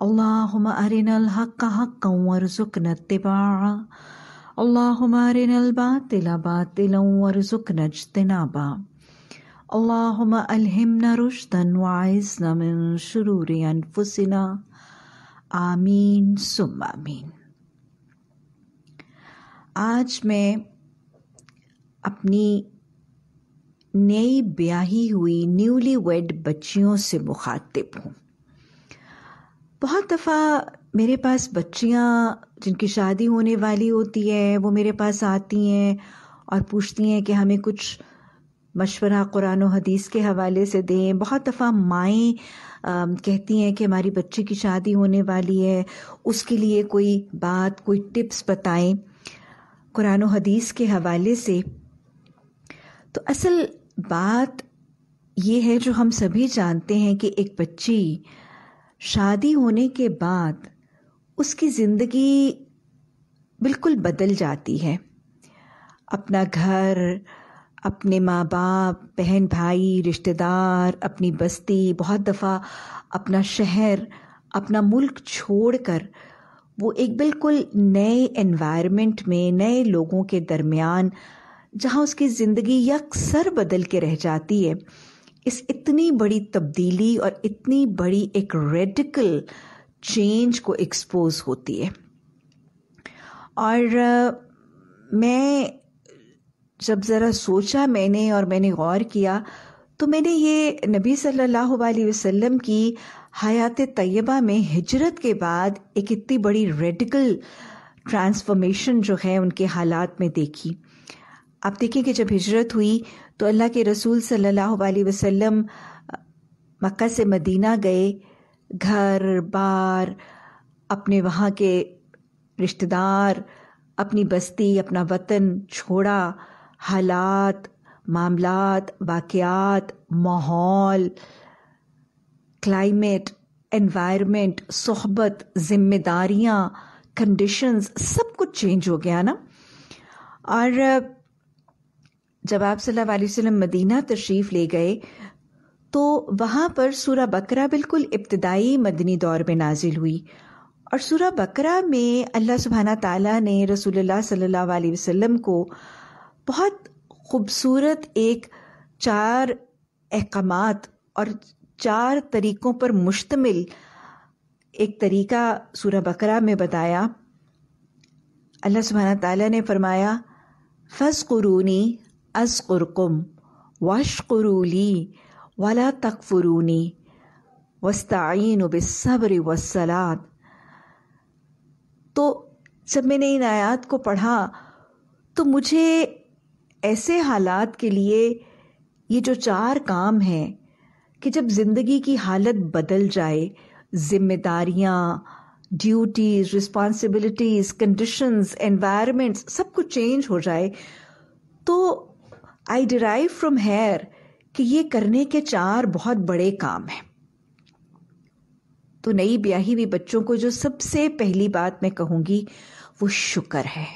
اللهم أرنا الحق حقا وارزقنا اتباعه اللهم أرنا الباطل باطلا وارزقنا اجتنابه اللهم ألهمنا رشدا وعزنا من شرور أنفسنا आमीन ثم आमीन आज मैं अपनी नई ब्याही हुई न्यूली वेड बच्चियों से मुखातिब हूँ बहुत दफ़ा मेरे पास बच्चियाँ जिनकी शादी होने वाली होती है वो मेरे पास आती हैं और पूछती हैं कि हमें कुछ मशवरा कुरान हदीस के हवाले से दें बहुत दफ़ा माएँ कहती हैं कि हमारी बच्ची की शादी होने वाली है उसके लिए कोई बात कोई टिप्स बताएं कुरान हदीस के हवाले से तो असल बात ये है जो हम सभी जानते हैं कि एक बच्ची शादी होने के बाद उसकी ज़िंदगी बिल्कुल बदल जाती है अपना घर अपने माँ बाप बहन भाई रिश्तेदार अपनी बस्ती बहुत दफ़ा अपना शहर अपना मुल्क छोड़कर वो एक बिल्कुल नए एनवायरनमेंट में नए लोगों के दरमियान जहाँ उसकी ज़िंदगी यकसर बदल के रह जाती है इस इतनी बड़ी तब्दीली और इतनी बड़ी एक रेडिकल चेंज को एक्सपोज होती है और मैं जब ज़रा सोचा मैंने और मैंने गौर किया तो मैंने ये नबी सल्लल्लाहु अलैहि वसल्लम की हयात तय्यबा में हिजरत के बाद एक इतनी बड़ी रेडिकल ट्रांसफॉर्मेशन जो है उनके हालात में देखी आप देखें कि जब हिजरत हुई तो अल्लाह के रसूल सल्लल्लाहु अलैहि वसल्लम मक्का से मदीना गए घर बार अपने वहाँ के रिश्तेदार अपनी बस्ती अपना वतन छोड़ा हालात मामलात वाक़ात माहौल क्लाइमेट एनवायरनमेंट सोहबत ज़िम्मेदारियाँ कंडीशंस सब कुछ चेंज हो गया ना और जब आप सल्लल्लाहु वसल्लम मदीना तशरीफ़ ले गए तो वहाँ पर सूरा बकरा बिल्कुल इब्तदाई मदनी दौर में नाजिल हुई और सूरा बकरा में अल्लाह सुबहाना ताला ने रसूलुल्लाह सल्लल्लाहु अलैहि वसल्लम को बहुत खूबसूरत एक चार अहकाम और चार तरीक़ों पर मुश्तमिल एक तरीका सूरा बकरा में बताया अल्लाह सुबहाना ताला ने फरमाया फस कुरूनी أذكركم واشكروا لي ولا تكفروني वस्ताइन बिसब्र वसलाद तो जब मैंने इन आयात को पढ़ा तो मुझे ऐसे हालात के लिए ये जो चार काम हैं कि जब ज़िंदगी की हालत बदल जाए जिम्मेदारियाँ ड्यूटीज़ रिस्पॉन्सिबिलिटीज़ कंडीशंस एनवायरमेंट्स सब कुछ चेंज हो जाए तो आई डिराइव फ्रॉम हेयर कि ये करने के चार बहुत बड़े काम हैं तो नई ब्याही हुई बच्चों को जो सबसे पहली बात मैं कहूंगी वो शुक्र है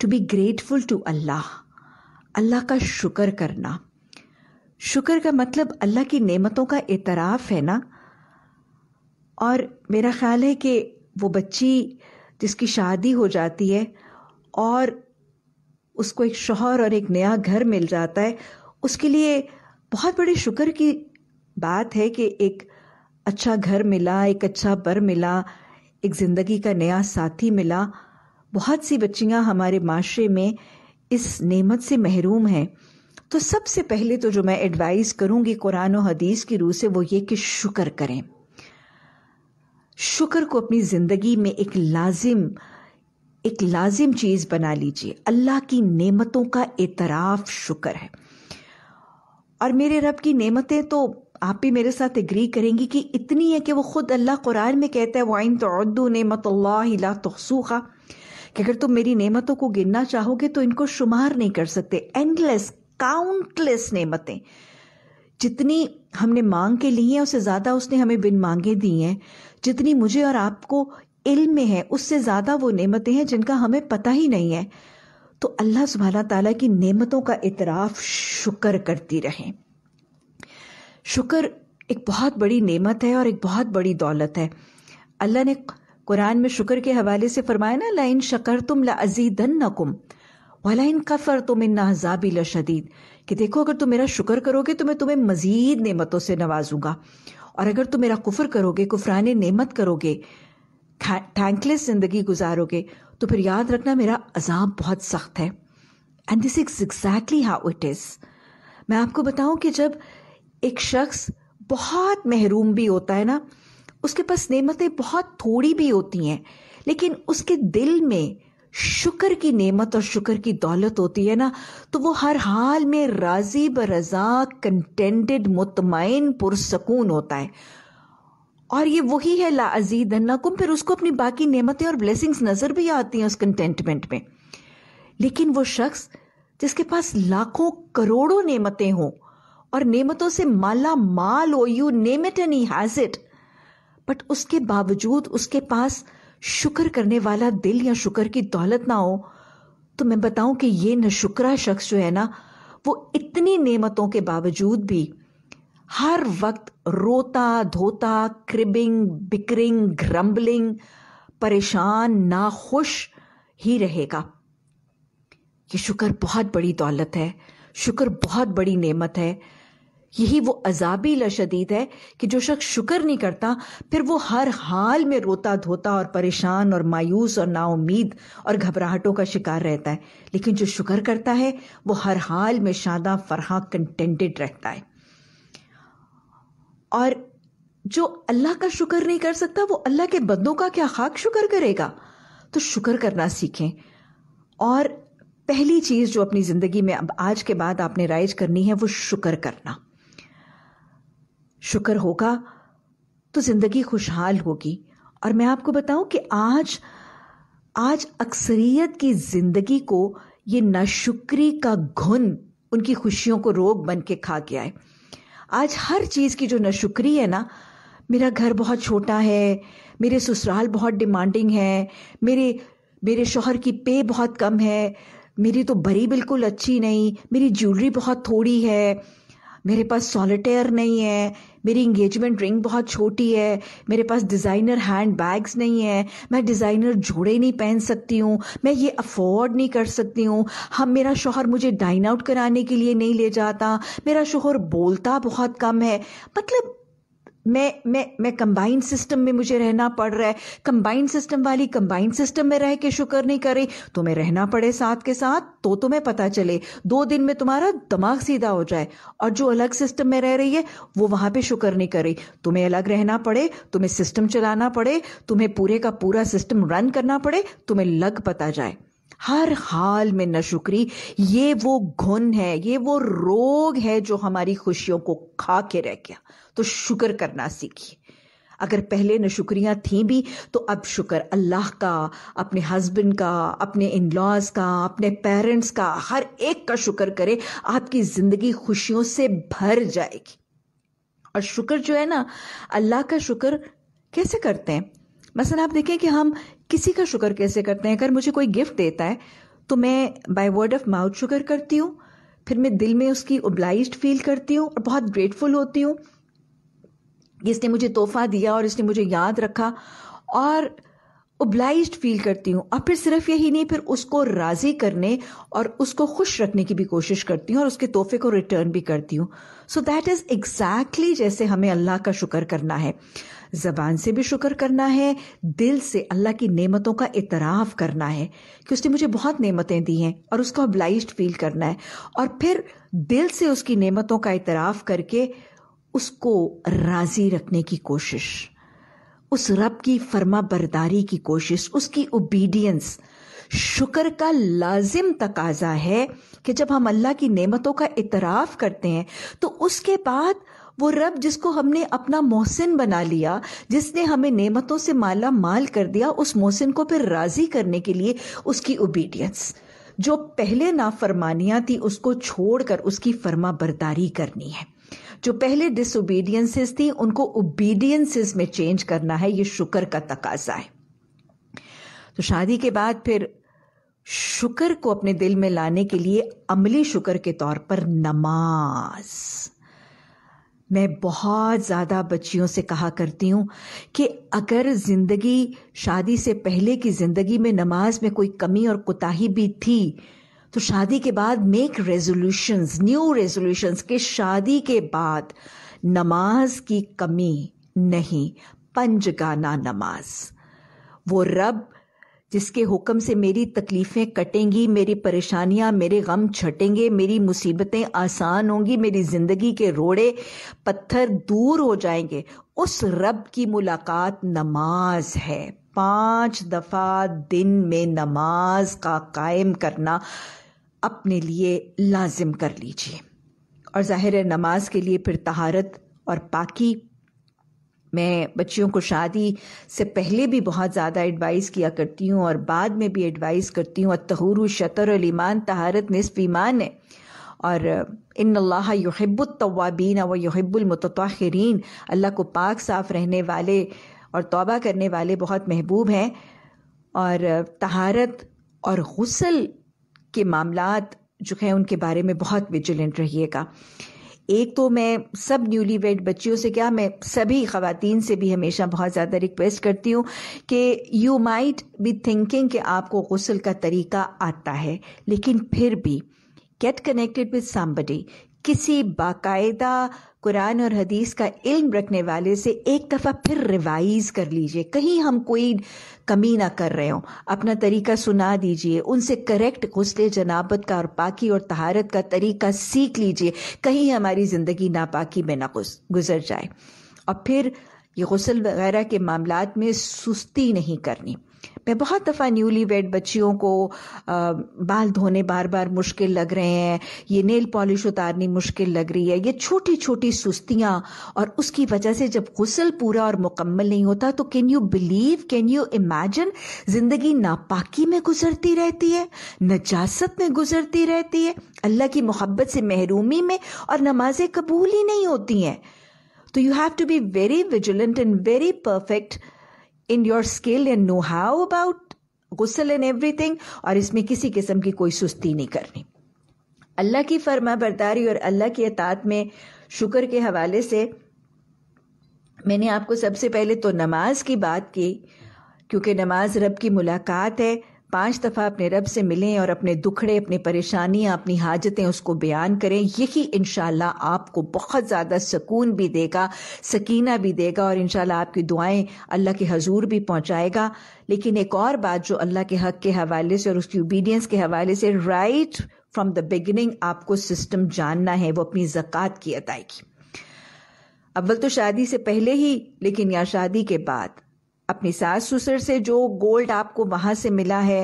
to be grateful to Allah Allah का शुक्र करना शुक्र का मतलब अल्लाह की नेमतों का एतराफ़ है ना और मेरा ख्याल है कि वो बच्ची जिसकी शादी हो जाती है और उसको एक शोहर और एक नया घर मिल जाता है उसके लिए बहुत बड़े शुक्र की बात है कि एक अच्छा घर मिला एक अच्छा बर मिला एक ज़िंदगी का नया साथी मिला बहुत सी बच्चियां हमारे माशरे में इस नेमत से महरूम हैं तो सबसे पहले तो जो मैं एडवाइस करूंगी कुरान और हदीस की रूह से वो ये कि शुक्र करें शुक्र को अपनी ज़िंदगी में एक लाजिम एक लाजिम चीज़ बना लीजिए अल्लाह की नेमतों का एतराफ़ शुक्र है और मेरे रब की नेमतें तो आप भी मेरे साथ एग्री करेंगी कि इतनी है कि वो ख़ुद अल्लाह कुरान में कहता है वाइन तो नेमत ला तखसूखा कि अगर तुम मेरी नेमतों को गिनना चाहोगे तो इनको शुमार नहीं कर सकते एंडलेस काउंटलेस नेमतें जितनी हमने मांग के ली हैं उससे ज़्यादा उसने हमें बिन मांगे दी हैं जितनी मुझे और आपको इल्म में है उससे ज़्यादा वो नेमतें हैं जिनका हमें पता ही नहीं है तो अल्लाह सुबहाना ताला की नेमतों का इतराफ़ शुक्र करती रहें शुक्र एक बहुत बड़ी नेमत है और एक बहुत बड़ी दौलत है अल्लाह ने कुरान में शुक्र के हवाले से फरमाया ना लाइन शकर तुम लाजीदन नकुम वाला कफर तुम इन नाजाबी शदीद कि देखो अगर तुम मेरा शुक्र करोगे तो मैं तुम्हें मज़ीद नेमतों से नवाजूंगा और अगर तुम मेरा कुफर करोगे कुफरान नेमत करोगे थैंकलेस जिंदगी गुजारोगे तो फिर याद रखना मेरा अजाब बहुत सख्त है and this is exactly how it is मैं आपको बताऊं कि जब एक शख्स बहुत महरूम भी होता है ना उसके पास नेमतें बहुत थोड़ी भी होती हैं लेकिन उसके दिल में शुक्र की नेमत और शुक्र की दौलत होती है ना तो वो हर हाल में राजी बरजा कंटेंटेड मुतमिन पुरसकून होता है और ये वही है ला अजीद नकुम फिर उसको अपनी बाकी नेमतें और ब्लेसिंग्स नज़र भी आती हैं उस कंटेंटमेंट में लेकिन वो शख्स जिसके पास लाखों करोड़ों नेमतें हों और नेमतों से माला माल हो you name it and has it but उसके बावजूद उसके पास शुक्र करने वाला दिल या शुक्र की दौलत ना हो तो मैं बताऊं कि ये नशुकरा शख्स जो है ना वो इतनी नेमतों के बावजूद भी हर वक्त रोता धोता क्रिबिंग बिकरिंग ग्रम्बलिंग परेशान नाखुश ही रहेगा ये शुक्र बहुत बड़ी दौलत है शुक्र बहुत बड़ी नेमत है यही वो अजाबी लशदीद है कि जो शख्स शुक्र नहीं करता फिर वो हर हाल में रोता धोता और परेशान और मायूस और नाउमीद और घबराहटों का शिकार रहता है लेकिन जो शुक्र करता है वो हर हाल में शादा फरहा कंटेंटेड रहता है और जो अल्लाह का शुक्र नहीं कर सकता वो अल्लाह के बंदों का क्या खाक शुक्र करेगा तो शुक्र करना सीखें और पहली चीज़ जो अपनी ज़िंदगी में अब आज के बाद आपने राइज करनी है वो शुक्र करना शुक्र होगा तो ज़िंदगी खुशहाल होगी और मैं आपको बताऊं कि आज आज अक्सरियत की ज़िंदगी को ये नाशुक्री का घुन उनकी खुशियों को रोग बन के खा गया है आज हर चीज़ की जो नशुक्री है ना मेरा घर बहुत छोटा है मेरे ससुराल बहुत डिमांडिंग है मेरे मेरे शोहर की पे बहुत कम है मेरी तो बरी बिल्कुल अच्छी नहीं मेरी ज्वेलरी बहुत थोड़ी है मेरे पास सॉलिटेयर नहीं है मेरी इंगेजमेंट रिंग बहुत छोटी है मेरे पास डिज़ाइनर हैंड बैग्स नहीं है मैं डिज़ाइनर जोड़े नहीं पहन सकती हूँ मैं ये अफोर्ड नहीं कर सकती हूँ हम हाँ, मेरा शोहर मुझे डाइन आउट कराने के लिए नहीं ले जाता मेरा शोहर बोलता बहुत कम है मतलब मैं मैं मैं कंबाइन सिस्टम में मुझे रहना पड़ रहा है कंबाइन सिस्टम वाली कंबाइन सिस्टम में रह के शुक्र नहीं करे तुम्हें तो रहना पड़े साथ के साथ तो तुम्हें पता चले दो दिन में तुम्हारा दिमाग सीधा हो जाए और जो अलग सिस्टम में रह रही है वो वहां पे शुक्र नहीं करे तुम्हें अलग रहना पड़े तुम्हें सिस्टम चलाना पड़े तुम्हें पूरे का पूरा सिस्टम रन करना पड़े तुम्हें लग पता जाए हर हाल में नशुक्री ये वो घुन है ये वो रोग है जो हमारी खुशियों को खा के रह गया तो शुक्र करना सीखिए अगर पहले नशुक्रियाँ थी भी तो अब शुक्र अल्लाह का अपने हस्बैंड का अपने इन लॉज का अपने पेरेंट्स का हर एक का शुक्र करें आपकी ज़िंदगी खुशियों से भर जाएगी और शुक्र जो है ना अल्लाह का शुक्र कैसे करते हैं मसलन आप देखें कि हम किसी का शुक्र कैसे करते हैं अगर मुझे कोई गिफ्ट देता है तो मैं by word of mouth sugar करती हूँ फिर मैं दिल में उसकी ओब्लाइज फील करती हूँ और बहुत ग्रेटफुल होती हूँ इसने मुझे तोहफा दिया और इसने मुझे याद रखा और ओब्लाइज फील करती हूँ और फिर सिर्फ यही नहीं फिर उसको राज़ी करने और उसको खुश रखने की भी कोशिश करती हूँ और उसके तोहफे को रिटर्न भी करती हूँ सो दैट इज़ एग्जैक्टली जैसे हमें अल्लाह का शुक्र करना है जबान से भी शुक्र करना है दिल से अल्लाह की नेमतों का इतराफ़ करना है कि उसने मुझे बहुत नेमतें दी हैं और उसको अब्लाइज फील करना है और फिर दिल से उसकी नेमतों का इतराफ़ करके उसको राज़ी रखने की कोशिश उस रब की फर्मा बरदारी की कोशिश उसकी ओबीडियंस शुक्र का लाजिम तकाजा है कि जब हम अल्लाह की नेमतों का इतराफ़ करते हैं तो उसके बाद वो रब जिसको हमने अपना मोहसिन बना लिया जिसने हमें नेमतों से माला माल कर दिया उस मोहसिन को फिर राज़ी करने के लिए उसकी ओबीडियंस जो पहले नाफरमानियां थी उसको छोड़कर उसकी फर्मा बरदारी करनी है जो पहले डिसोबीडियंसेस थी उनको ओबीडियंसेस में चेंज करना है ये शुक्र का तकाजा है तो शादी के बाद फिर शुक्र को अपने दिल में लाने के लिए अमली शुक्र के तौर पर नमाज मैं बहुत ज़्यादा बच्चियों से कहा करती हूँ कि अगर ज़िंदगी शादी से पहले की ज़िंदगी में नमाज में कोई कमी और कोताही भी थी तो शादी के बाद मेक रेजोल्यूशंस न्यू रेजोल्यूशंस के शादी के बाद नमाज की कमी नहीं पंजगाना नमाज वो रब जिसके हुक्म से मेरी तकलीफ़ें कटेंगी मेरी परेशानियां मेरे गम छटेंगे मेरी मुसीबतें आसान होंगी मेरी ज़िंदगी के रोड़े पत्थर दूर हो जाएंगे उस रब की मुलाकात नमाज है पांच दफ़ा दिन में नमाज का कायम करना अपने लिए लाजिम कर लीजिए और ज़ाहिर नमाज के लिए फिर तहारत और पाकि मैं बच्चियों को शादी से पहले भी बहुत ज़्यादा एडवाइस किया करती हूँ और बाद में भी एडवाइस करती हूँ तहूर शतर अलीमान तहारत नसफ ईमान है और इन अल्लाह युहबुलतवाबीन व युहबुलमतरीन अल्लाह को पाक साफ रहने वाले और तौबा करने वाले बहुत महबूब हैं और तहारत और गसल के मामला जो हैं उनके बारे में बहुत विजिलेंट रहिएगा एक तो मैं सब न्यूली वेड बच्चियों से क्या मैं सभी खातन से भी हमेशा बहुत ज़्यादा रिक्वेस्ट करती हूँ कि यू माइट बी थिंकिंग कि आपको गसल का तरीका आता है लेकिन फिर भी गेट कनेक्टेड विद समबडी किसी बाकायदा कुरान और हदीस का इल्म रखने वाले से एक दफ़ा फिर रिवाइज कर लीजिए कहीं हम कोई कमी ना कर रहे हो अपना तरीका सुना दीजिए उनसे करेक्ट गसल जनाबत का और पाकी और तहारत का तरीका सीख लीजिए कहीं हमारी ज़िंदगी नापाकी में ना गुजर जाए और फिर ये गसल वगैरह के मामला में सुस्ती नहीं करनी मैं बहुत दफ़ा न्यूली वेड बच्चियों को आ, बाल धोने बार बार मुश्किल लग रहे हैं ये नेल पॉलिश उतारनी मुश्किल लग रही है ये छोटी छोटी सुस्तियाँ और उसकी वजह से जब गसल पूरा और मुकम्मल नहीं होता तो can you believe can you imagine ज़िंदगी नापाकी में गुजरती रहती है नजासत में गुजरती रहती है अल्लाह की मोहब्बत से महरूमी में और नमाजें कबूल ही नहीं होती हैं तो you have to be very vigilant and very perfect in your skill and know how about गुस्सल एंड एवरीथिंग और इसमें किसी किस्म की कोई सुस्ती नहीं करनी अल्लाह की फर्मा बरदारी और अल्लाह की अतात में शुक्र के हवाले से मैंने आपको सबसे पहले तो नमाज की बात की क्योंकि नमाज रब की मुलाकात है पांच दफ़ा अपने रब से मिलें और अपने दुखड़े अपनी परेशानियां अपनी हाजतें उसको बयान करें यही इन आपको बहुत ज़्यादा सुकून भी देगा सकीना भी देगा और इनशाला आपकी दुआएं अल्लाह के हजूर भी पहुंचाएगा लेकिन एक और बात जो अल्लाह के हक के हवाले से और उसकी ओबीडियंस के हवाले से राइट फ्रॉम द बिगिनिंग आपको सिस्टम जानना है वो अपनी जक़ात की अदायगी अव्वल तो शादी से पहले ही लेकिन या शादी के बाद अपनी सास ससुर से जो गोल्ड आपको वहां से मिला है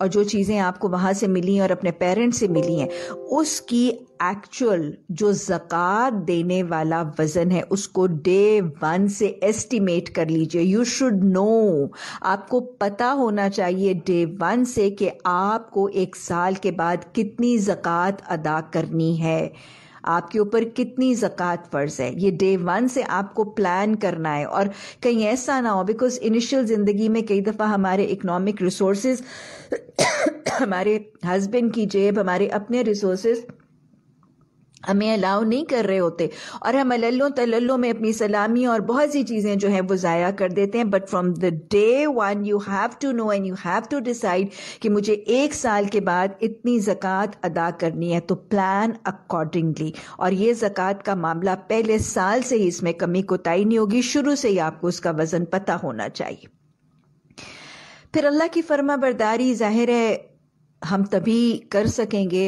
और जो चीज़ें आपको वहां से मिली हैं और अपने पेरेंट्स से मिली हैं उसकी एक्चुअल जो जक़ात देने वाला वज़न है उसको डे वन से एस्टिमेट कर लीजिए यू शुड नो आपको पता होना चाहिए डे वन से कि आपको एक साल के बाद कितनी ज़क़़त अदा करनी है आपके ऊपर कितनी जक़ात फ़र्ज़ है ये डे वन से आपको प्लान करना है और कहीं ऐसा ना हो बिकॉज इनिशियल ज़िंदगी में कई दफ़ा हमारे इकनॉमिक रिसोर्सेज हमारे हस्बैंड की जेब हमारे अपने रिसोर्सेज हमें अलाउ नहीं कर रहे होते और हम अल्लों तल्लों में अपनी सलामी और बहुत सी चीज़ें जो हैं वो ज़ाया कर देते हैं but from the day one you have to know and you have to decide कि मुझे एक साल के बाद इतनी ज़क़़त अदा करनी है तो प्लान अकॉर्डिंगली और ये ज़क़़त का मामला पहले साल से ही इसमें कमी कोताही नहीं होगी शुरू से ही आपको उसका वज़न पता होना चाहिए फिर अल्लाह की फर्मा बरदारी ज़ाहिर है हम तभी कर सकेंगे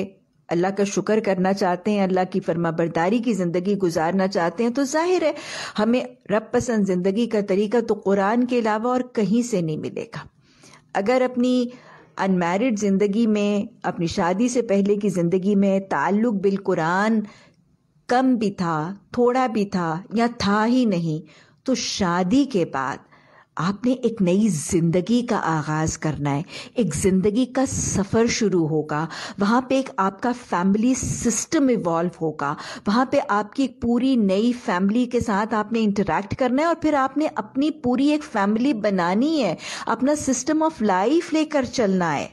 अल्लाह का शुक्र करना चाहते हैं अल्लाह की बरदारी की ज़िंदगी गुजारना चाहते हैं तो जाहिर है हमें रब पसंद ज़िंदगी का तरीका तो कुरान के अलावा और कहीं से नहीं मिलेगा अगर अपनी अनमेरिड ज़िंदगी में अपनी शादी से पहले की ज़िंदगी में ताल्लुक बिल कुरान कम भी था थोड़ा भी था या था ही नहीं तो शादी के बाद आपने एक नई जिंदगी का आगाज करना है एक जिंदगी का सफर शुरू होगा वहाँ पे एक आपका फैमिली सिस्टम इवॉल्व होगा वहाँ पे आपकी एक पूरी नई फैमिली के साथ आपने इंटरेक्ट करना है और फिर आपने अपनी पूरी एक फैमिली बनानी है अपना सिस्टम ऑफ लाइफ लेकर चलना है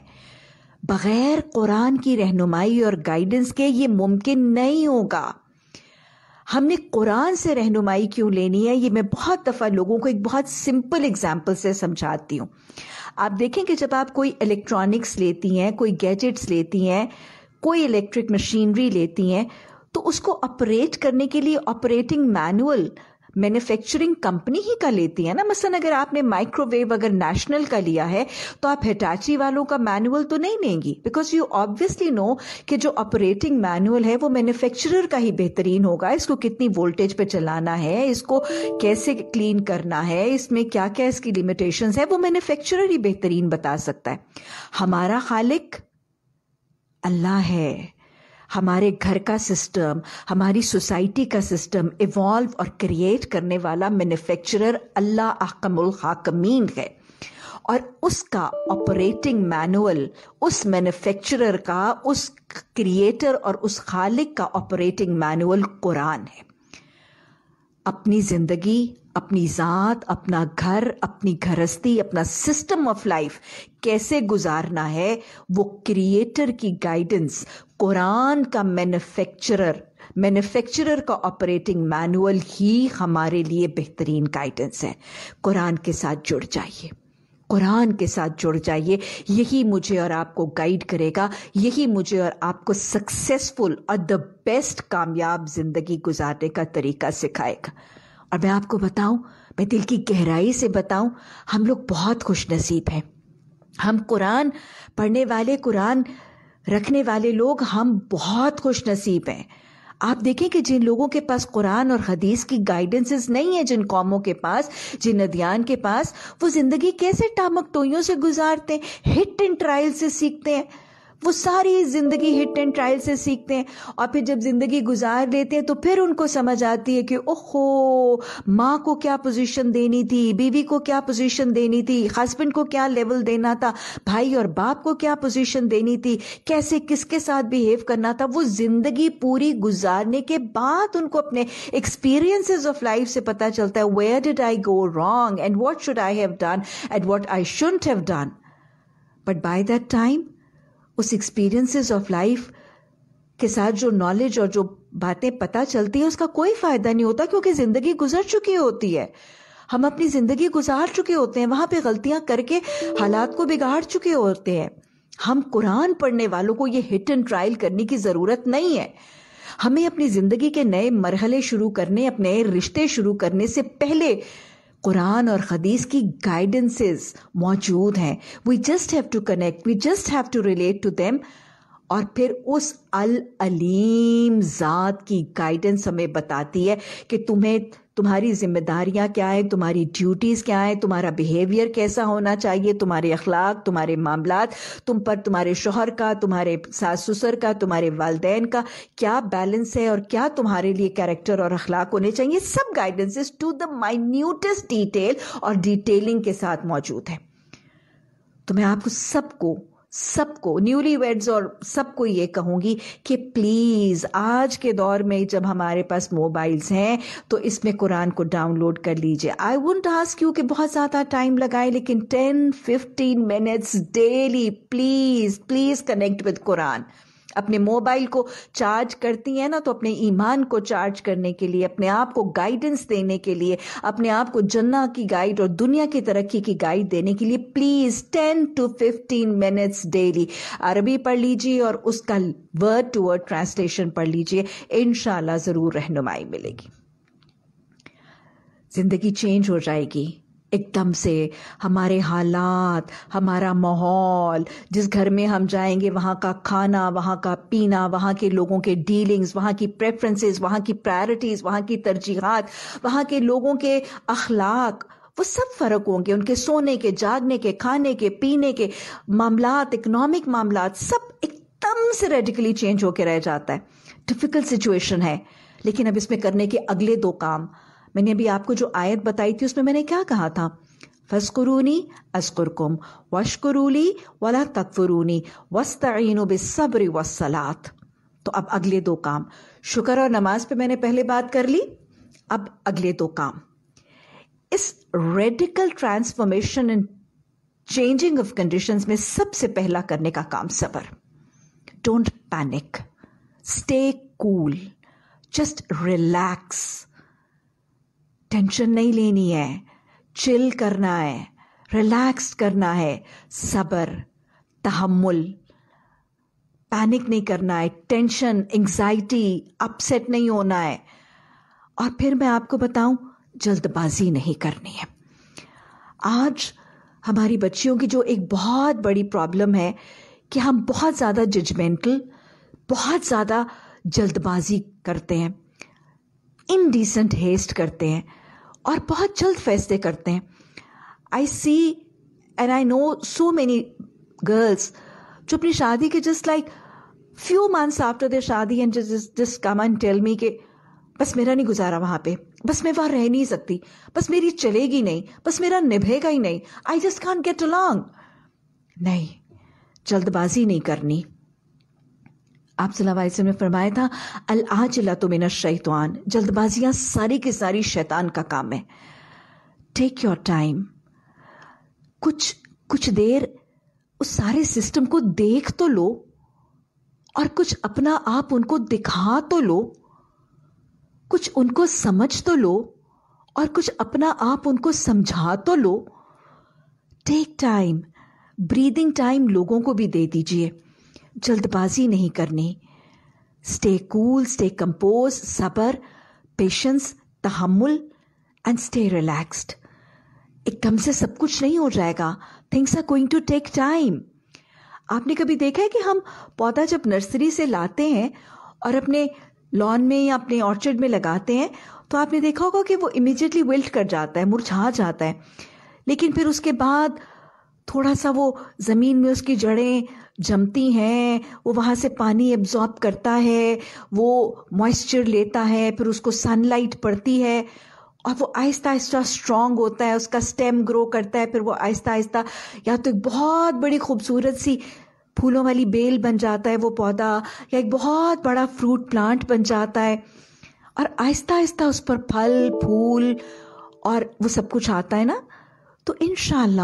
बगैर कुरान की रहनुमाई और गाइडेंस के ये मुमकिन नहीं होगा हमने कुरान से रहनुमाई क्यों लेनी है ये मैं बहुत दफ़ा लोगों को एक बहुत सिंपल एग्जाम्पल से समझाती हूँ आप देखें कि जब आप कोई इलेक्ट्रॉनिक्स लेती हैं कोई गैजेट्स लेती हैं कोई इलेक्ट्रिक मशीनरी लेती हैं तो उसको ऑपरेट करने के लिए ऑपरेटिंग मैनुअल मैन्युफैक्चरिंग कंपनी ही का लेती है ना मसलन अगर आपने माइक्रोवेव अगर नेशनल का लिया है तो आप हिटाची वालों का मैनुअल तो नहीं लेंगी बिकॉज यू ऑब्वियसली नो कि जो ऑपरेटिंग मैनुअल है वो मैन्युफैक्चरर का ही बेहतरीन होगा इसको कितनी वोल्टेज पे चलाना है इसको कैसे क्लीन करना है इसमें क्या क्या इसकी लिमिटेशन है वो मैन्युफैक्चरर ही बेहतरीन बता सकता है हमारा खालिक अल्लाह है हमारे घर का सिस्टम हमारी सोसाइटी का सिस्टम इवॉल्व और क्रिएट करने वाला मैन्युफैक्चरर अल्लाह अकमल हाकमीन है और उसका ऑपरेटिंग मैनुअल उस मैन्युफैक्चरर का उस क्रिएटर और उस खालिक का ऑपरेटिंग मैनुअल कुरान है अपनी ज़िंदगी अपनी ज़ात अपना घर अपनी घरस्थी अपना सिस्टम ऑफ लाइफ कैसे गुजारना है वो क्रिएटर की गाइडेंस कुरान का मैन्युफैक्चरर मैन्युफैक्चरर का ऑपरेटिंग मैनुअल ही हमारे लिए बेहतरीन गाइडेंस है कुरान के साथ जुड़ जाइए कुरान के साथ जुड़ जाइए यही मुझे और आपको गाइड करेगा यही मुझे और आपको सक्सेसफुल और द बेस्ट कामयाब जिंदगी गुजारने का तरीका सिखाएगा और मैं आपको बताऊं मैं दिल की गहराई से बताऊं हम लोग बहुत खुश नसीब हैं हम कुरान पढ़ने वाले कुरान रखने वाले लोग हम बहुत खुश नसीब हैं आप देखें कि जिन लोगों के पास कुरान और हदीस की गाइडेंसेस नहीं है जिन कौमों के पास जिन अध्ययन के पास वो जिंदगी कैसे टामक टोइयों से गुजारते हैं हिट एंड ट्रायल से सीखते हैं वो सारी ज़िंदगी हिट एंड ट्रायल से सीखते हैं और फिर जब ज़िंदगी गुजार देते हैं तो फिर उनको समझ आती है कि ओहो माँ को क्या पोजीशन देनी थी बीवी को क्या पोजीशन देनी थी हस्बैंड को क्या लेवल देना था भाई और बाप को क्या पोजीशन देनी थी कैसे किसके साथ बिहेव करना था वो ज़िंदगी पूरी गुजारने के बाद उनको अपने एक्सपीरियंसेस ऑफ लाइफ से पता चलता है where did I go wrong and what should I have done and what I shouldn't have done but by that time उस एक्सपीरियंसेस ऑफ लाइफ के साथ जो नॉलेज और जो बातें पता चलती है उसका कोई फायदा नहीं होता क्योंकि जिंदगी गुजर चुकी होती है हम अपनी जिंदगी गुजार चुके होते हैं वहां पे गलतियां करके हालात को बिगाड़ चुके होते हैं हम कुरान पढ़ने वालों को ये हिट एंड ट्रायल करने की जरूरत नहीं है हमें अपनी जिंदगी के नए मरहले शुरू करने अपने रिश्ते शुरू करने से पहले कुरान और हदीस की गाइडेंसेस मौजूद हैं we just have to connect we just have to relate to them और फिर उस अल अलीम ज़ात की गाइडेंस हमें बताती है कि तुम्हें तुम्हारी जिम्मेदारियां क्या है तुम्हारी ड्यूटीज़ क्या है तुम्हारा बिहेवियर कैसा होना चाहिए तुम्हारे अखलाक तुम्हारे मामला तुम पर तुम्हारे शोहर का तुम्हारे सास ससुर का तुम्हारे वालदेन का क्या बैलेंस है और क्या तुम्हारे लिए कैरेक्टर और अखलाक होने चाहिए सब guidances to the minutest detail और डिटेलिंग के साथ मौजूद है तो मैं आपको सबको सबको न्यूली वेड्स और सबको ये कहूंगी कि प्लीज़ आज के दौर में जब हमारे पास मोबाइल्स हैं तो इसमें कुरान को डाउनलोड कर लीजिए आई वुंट आस्क यू कि बहुत ज़्यादा टाइम लगाए लेकिन ten fifteen minutes daily please please connect with Quran अपने मोबाइल को चार्ज करती हैं ना तो अपने ईमान को चार्ज करने के लिए अपने आप को गाइडेंस देने के लिए अपने आप को जन्ना की गाइड और दुनिया की तरक्की की गाइड देने के लिए please ten to fifteen minutes daily अरबी पढ़ लीजिए और उसका वर्ड टू वर्ड ट्रांसलेशन पढ़ लीजिए इनशाला जरूर रहनुमाई मिलेगी जिंदगी चेंज हो जाएगी एकदम से हमारे हालात हमारा माहौल जिस घर में हम जाएंगे वहाँ का खाना वहाँ का पीना वहाँ के लोगों के डीलिंग्स वहाँ की प्रेफरेंसेस वहाँ की प्रायोरिटीज़ वहाँ की तरजीहत वहाँ के लोगों के अखलाक वो सब फ़र्क होंगे उनके सोने के जागने के खाने के पीने के मामला इकनॉमिक मामला सब एकदम से रेडिकली चेंज होकर रह जाता है डिफ़िकल्ट सिचुएशन है लेकिन अब इसमें करने के अगले दो काम मैंने अभी आपको जो आयत बताई थी उसमें मैंने क्या कहा था फस्कुरूनी अस्कुरकुम वशकुरूली वला तकफरूनी वस्तीन बिसब्र वसलात तो अब अगले दो काम शुक्र और नमाज पे मैंने पहले बात कर ली अब अगले दो काम इस radical transformation in changing of conditions में सबसे पहला करने का काम सबर don't panic stay cool just relax tension नहीं लेनी है चिल करना है रिलैक्स करना है सबर तहमुल पैनिक नहीं करना है टेंशन एंग्जाइटी अपसेट नहीं होना है और फिर मैं आपको बताऊं जल्दबाजी नहीं करनी है आज हमारी बच्चियों की जो एक बहुत बड़ी प्रॉब्लम है कि हम बहुत ज़्यादा जजमेंटल बहुत ज़्यादा जल्दबाजी करते हैं इनडिसेंट हेस्ट करते हैं और बहुत जल्द फैसले करते हैं I see and I know so many girls जो अपनी शादी के just like few months after their शादी and just just come and tell me के बस मेरा नहीं गुजारा वहाँ पे बस मैं वहाँ रह नहीं सकती बस मेरी चलेगी नहीं बस मेरा निभेगा ही नहीं I just can't get along नहीं जल्दबाजी नहीं करनी आप सलाम ने फरमाया था अल ला तो मेरा शैतान जल्दबाजियां सारी की सारी शैतान का काम है टेक योर टाइम कुछ कुछ देर उस सारे सिस्टम को देख तो लो और कुछ अपना आप उनको दिखा तो लो कुछ उनको समझ तो लो और कुछ अपना आप उनको समझा तो लो टेक टाइम ब्रीदिंग टाइम लोगों को भी दे दीजिए जल्दबाजी नहीं करनी स्टे कूल स्टे कंपोज सबर पेशेंस तहमुल एंड स्टे रिलैक्स्ड एकदम से सब कुछ नहीं हो जाएगा things are going to take time आपने कभी देखा है कि हम पौधा जब नर्सरी से लाते हैं और अपने लॉन में या अपने ऑर्चर्ड में लगाते हैं तो आपने देखा होगा कि वो इमिजिएटली विल्ट कर जाता है मुरझा जाता है लेकिन फिर उसके बाद थोड़ा सा वो ज़मीन में उसकी जड़ें जमती हैं वो वहाँ से पानी एब्जॉर्ब करता है वो मॉइस्चर लेता है फिर उसको सनलाइट पड़ती है और वो आहिस्ता आहिस्ता स्ट्रांग होता है उसका स्टेम ग्रो करता है फिर वो आहिस्ता आहिस्ता या तो एक बहुत बड़ी खूबसूरत सी फूलों वाली बेल बन जाता है वो पौधा या एक बहुत बड़ा फ्रूट प्लांट बन जाता है और आहिस्ता आहिस्ता उस पर फल फूल और वो सब कुछ आता है ना तो इन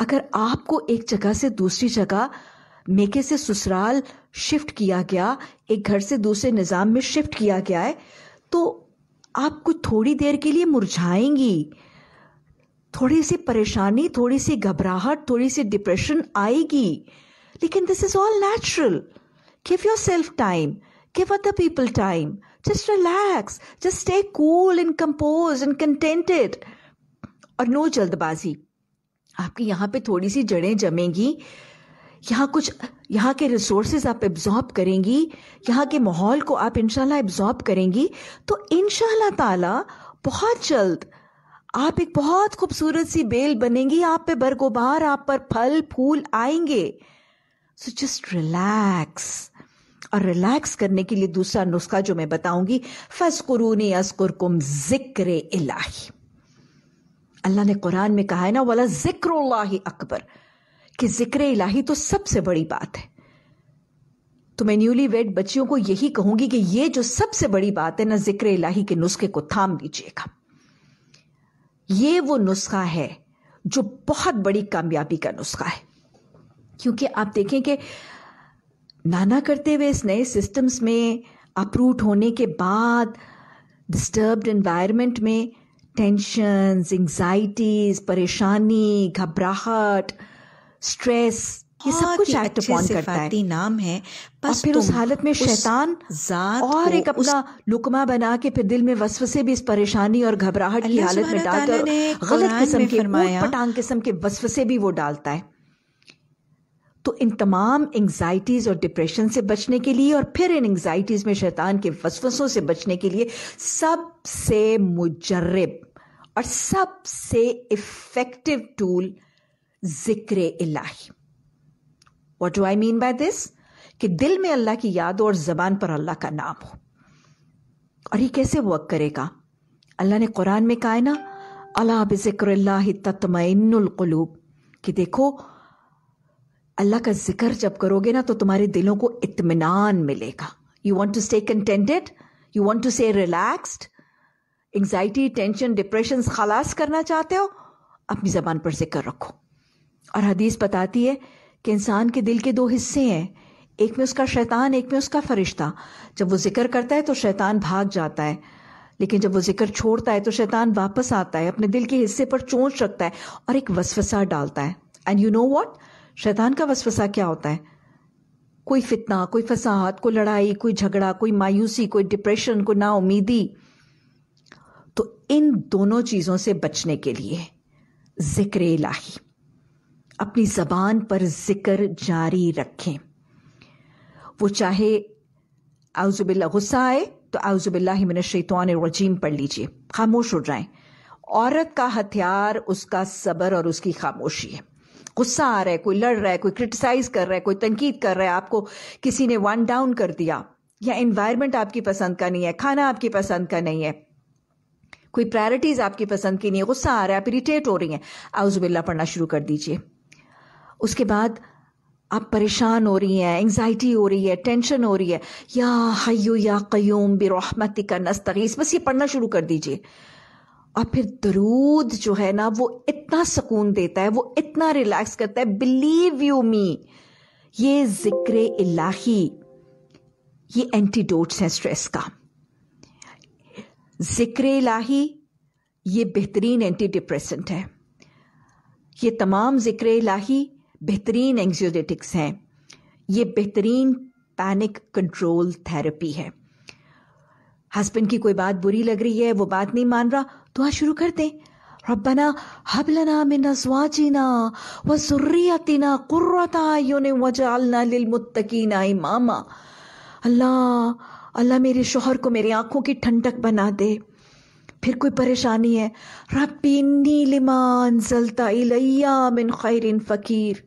अगर आपको एक जगह से दूसरी जगह मेके से ससुराल शिफ्ट किया गया एक घर से दूसरे निज़ाम में शिफ्ट किया गया है तो आप कुछ थोड़ी देर के लिए मुरझाएंगी थोड़ी सी परेशानी थोड़ी सी घबराहट थोड़ी सी डिप्रेशन आएगी लेकिन this is all natural give yourself time give other people time just relax just stay cool and compose and contented और नो जल्दबाजी आपकी यहाँ पे थोड़ी सी जड़ें जमेंगी यहाँ कुछ यहाँ के रिसोर्सेज आप एब्जॉर्ब करेंगी यहाँ के माहौल को आप इनशाला एब्जॉर्ब करेंगी तो इन ताला बहुत जल्द आप एक बहुत खूबसूरत सी बेल बनेंगी आप पे बरगोबार आप पर फल फूल आएंगे सो जस्ट रिलैक्स और रिलैक्स करने के लिए दूसरा नुस्खा जो मैं बताऊंगी फसकुरूनी कुम जिक्र इलाही अल्लाह ने कुरान में कहा है ना वाला जिक्र अकबर कि जिक्र इलाही तो सबसे बड़ी बात है तो मैं न्यूली वेड बच्चियों को यही कहूंगी कि ये जो सबसे बड़ी बात है ना जिक्र इलाही के नुस्खे को थाम लीजिएगा ये वो नुस्खा है जो बहुत बड़ी कामयाबी का नुस्खा है क्योंकि आप देखें कि नाना करते हुए इस नए सिस्टम्स में अप्रूट होने के बाद डिस्टर्ब्ड एनवायरनमेंट में टेंशन एंग्जाइटीज़ परेशानी घबराहट स्ट्रेस ये सब हाँ, कुछ एक्ट अपॉन करता है नाम है बस फिर उस हालत में शैतान और एक अपना लुकमा बना के फिर दिल में वसवसे भी इस परेशानी और घबराहट की हालत में डालता है गलत किस्म के पटांग किस्म के वसवसे भी वो डालता है तो इन तमाम एंग्जाइटीज़ और डिप्रेशन से बचने के लिए और फिर इन एंग्जाइटीज़ में शैतान के वसवसों से बचने के लिए सबसे मुजरब और सबसे इफ़ेक्टिव टूल जिक्र इलाही what do I mean by this कि दिल में अल्लाह की याद हो और जबान पर अल्लाह का नाम हो और ये कैसे वर्क करेगा अल्लाह ने कुरान में कहा है ना अला बिक्र तत्मकलूब कि देखो अल्लाह का जिक्र जब करोगे ना तो तुम्हारे दिलों को इतमान मिलेगा you want to stay contented you want to stay relaxed anxiety tension depression खलास करना चाहते हो अपनी जबान पर जिक्र रखो और हदीस बताती है कि इंसान के दिल के दो हिस्से हैं एक में उसका शैतान एक में उसका फरिश्ता जब वो जिक्र करता है तो शैतान भाग जाता है लेकिन जब वो जिक्र छोड़ता है तो शैतान वापस आता है अपने दिल के हिस्से पर चोंच रखता है और एक वसवसा डालता है एंड यू नो वॉट शैतान का वसवसा क्या होता है कोई फितना कोई फसाहत कोई लड़ाई कोई झगड़ा कोई मायूसी कोई डिप्रेशन कोई नाउमीदी तो इन दोनों चीज़ों से बचने के लिए जिक्र लाही अपनी ज़बान पर ज़िक्र जारी रखें वो चाहे आउज़बिल्ला गुस्सा आए तो शैतवान रजीम पढ़ लीजिए खामोश हो जाएं औरत का हथियार उसका सबर और उसकी खामोशी है गुस्सा आ रहा है कोई लड़ रहा है कोई क्रिटिसाइज कर रहा है कोई तनकीद कर रहा है आपको किसी ने वन डाउन कर दिया या इन्वायरमेंट आपकी पसंद का नहीं है खाना आपकी पसंद का नहीं है कोई प्रायोरिटीज आपकी पसंद की नहीं है गुस्सा आ रहा है आप इरीटेट हो रही हैं आउजबिल्ला पढ़ना शुरू कर दीजिए उसके बाद आप परेशान हो रही हैं एंगजाइटी हो रही है टेंशन हो रही है या हयो या क्यूम बिरहमती का नस्तगीस बस ये पढ़ना शुरू कर दीजिए और फिर दरूद जो है ना वो इतना सुकून देता है वो इतना रिलैक्स करता है बिलीव यू मी ये जिक्र इलाही ये एंटीडोट्स हैं स्ट्रेस का जिक्र इलाही ये बेहतरीन एंटी डिप्रेसेंट है ये तमाम जिक्र इलाही बेहतरीन एंग्जियोलिटिक्स हैं ये बेहतरीन पैनिक कंट्रोल थेरेपी है हस्बैंड की कोई बात बुरी लग रही है वो बात नहीं मान रहा तो दुआ शुरू कर दें रबना हबलना में अजवाजिना व सुर्रियतिना कुर्रता ने वजालना लिल मुत्तकीना इमामा अल्लाह अल्लाह मेरे शोहर को मेरी आंखों की ठंडक बना दे फिर कोई परेशानी है रबी नीलिमान जलता इलैया मिन खैरिन फ़कीर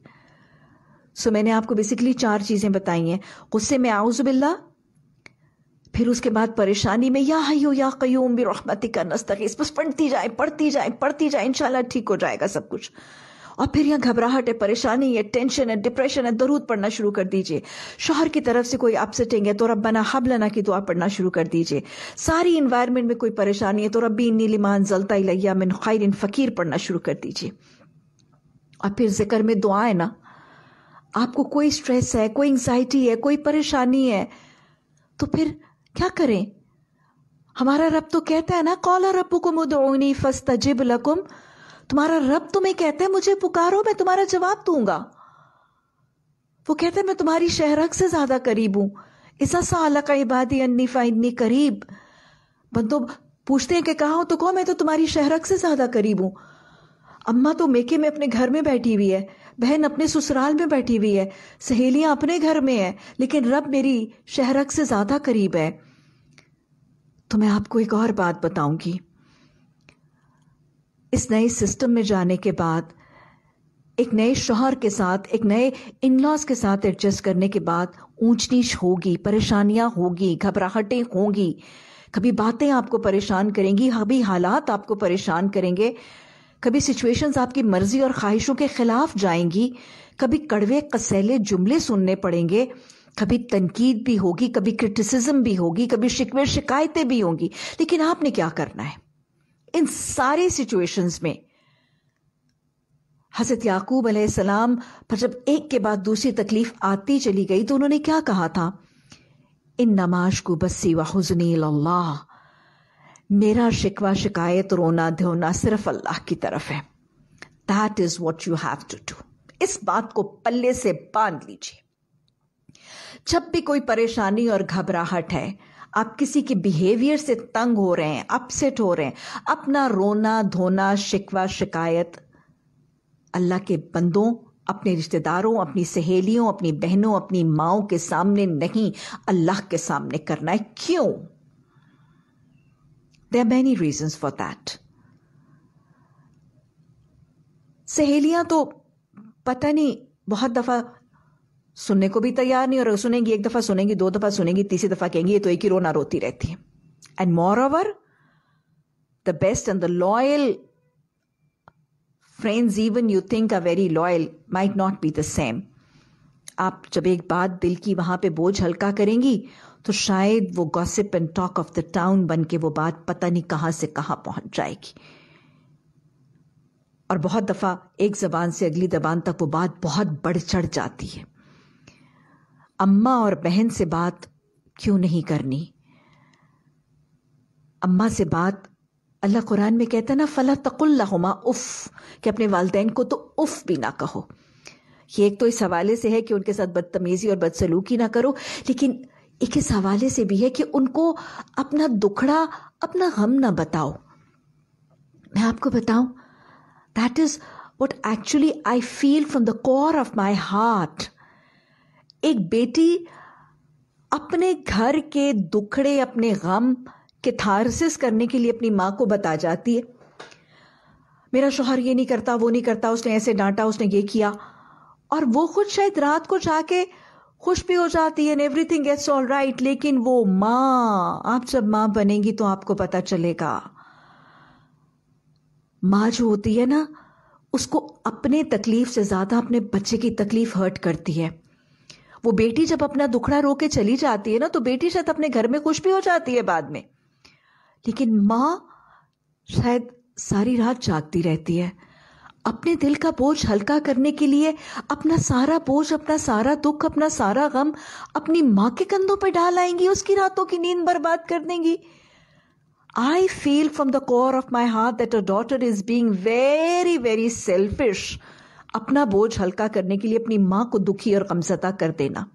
सो मैंने आपको बेसिकली चार चीज़ें बताई हैं गुस्से में आउज़बिल्ला फिर उसके बाद परेशानी में या हयो या क्यूम भी रहमती का नस्तगीस बस पढ़ती जाए पढ़ती जाए पढ़ती जाए इनशाला ठीक हो जाएगा सब कुछ और फिर यहाँ घबराहट है परेशानी है टेंशन है डिप्रेशन है दरूद पढ़ना शुरू कर दीजिए शोहर की तरफ से कोई अपसेटिंग है तो हब लना की दुआ पढ़ना शुरू कर दीजिए सारी इन्वायरमेंट में कोई परेशानी है तो रब्बी नीलिमान जलता लैया मिन खैर इन फ़कीर पढ़ना शुरू कर दीजिए और फिर जिक्र में दुआ है ना आपको कोई स्ट्रेस है कोई एंजाइटी है कोई परेशानी है तो फिर क्या करें हमारा रब तो कहता है ना कौला रबू को मुदोनी लकुम तुम्हारा रब तुम्हें कहता है मुझे पुकारो मैं तुम्हारा जवाब दूंगा वो कहते हैं मैं तुम्हारी शहरक से ज्यादा करीब हूं इसा साला का इबादी अन्नी इन्नी करीब बंदो पूछते हैं कि कहा हो तो कहो मैं तो तुम्हारी शहरक से ज्यादा करीब हूं अम्मा तो मेके में अपने घर में बैठी हुई है बहन अपने ससुराल में बैठी हुई है सहेलियां अपने घर में है लेकिन रब मेरी शहरक से ज्यादा करीब है तो मैं आपको एक और बात बताऊंगी इस नए सिस्टम में जाने के बाद एक नए शोहर के साथ एक नए इन लॉज के साथ एडजस्ट करने के बाद ऊंच नीच होगी परेशानियां होगी घबराहटें होंगी कभी बातें आपको परेशान करेंगी कभी हालात आपको परेशान करेंगे कभी सिचुएशंस आपकी मर्जी और ख्वाहिशों के खिलाफ जाएंगी कभी कड़वे कसैले जुमले सुनने पड़ेंगे कभी तनकीद भी होगी कभी क्रिटिसिज्म भी होगी कभी शिकवे शिकायतें भी होंगी लेकिन आपने क्या करना है इन सारे सिचुएशंस में हजरत याकूब अलैहिस्सलाम पर जब एक के बाद दूसरी तकलीफ आती चली गई तो उन्होंने क्या कहा था इन नमाज को बस्सी व अल्लाह मेरा शिकवा शिकायत रोना धोना सिर्फ अल्लाह की तरफ है that is what you have to do इस बात को पल्ले से बांध लीजिए जब भी कोई परेशानी और घबराहट है आप किसी के बिहेवियर से तंग हो रहे हैं अपसेट हो रहे हैं अपना रोना धोना शिकवा शिकायत अल्लाह के बंदों अपने रिश्तेदारों अपनी सहेलियों अपनी बहनों अपनी माओ के सामने नहीं अल्लाह के सामने करना है क्यों There are many reasons for that. सहेलियां तो पता नहीं बहुत दफा सुनने को भी तैयार नहीं और सुनेंगी एक दफा सुनेंगी दो दफा सुनेंगी तीसरी दफा कहेंगी ये तो एक ही रोना रोती रहती है and moreover the best and the loyal friends even you think are very loyal might not be the same आप जब एक बात दिल की वहां पे बोझ हल्का करेंगी तो शायद वो gossip and talk of the town बन के वो बात पता नहीं कहां से कहां पहुंच जाएगी और बहुत दफ़ा एक ज़बान से अगली ज़बान तक वो बात बहुत बढ़ चढ़ जाती है अम्मा और बहन से बात क्यों नहीं करनी अम्मा से बात अल्लाह कुरान में कहता है ना फ़ला तकुल्लाहुमा उफ़ कि अपने वालदेन को तो उफ़ भी ना कहो ये एक तो इस हवाले से है कि उनके साथ बदतमीज़ी और बदसलूकी ना करो लेकिन एक इस हवाले से भी है कि उनको अपना दुखड़ा अपना गम ना बताओ मैं आपको बताऊं that is what actually I feel from the core of my heart एक बेटी अपने घर के दुखड़े अपने गम के थारसिस करने के लिए अपनी माँ को बता जाती है मेरा शोहर ये नहीं करता वो नहीं करता उसने ऐसे डांटा उसने ये किया और वो खुद शायद रात को जाके खुश भी हो जाती है एवरीथिंग गेट्स ऑल राइट लेकिन वो माँ आप जब माँ बनेगी तो आपको पता चलेगा माँ जो होती है ना उसको अपने तकलीफ से ज़्यादा अपने बच्चे की तकलीफ हर्ट करती है वो बेटी जब अपना दुखड़ा रो के चली जाती है ना तो बेटी शायद अपने घर में खुश भी हो जाती है बाद में लेकिन माँ शायद सारी रात जागती रहती है अपने दिल का बोझ हल्का करने के लिए अपना सारा बोझ अपना सारा दुख अपना सारा गम अपनी माँ के कंधों पर डाल आएंगी उसकी रातों की नींद बर्बाद कर देंगी I feel from the core of my heart that a daughter is being very very selfish अपना बोझ हल्का करने के लिए अपनी माँ को दुखी और गमजदा कर देना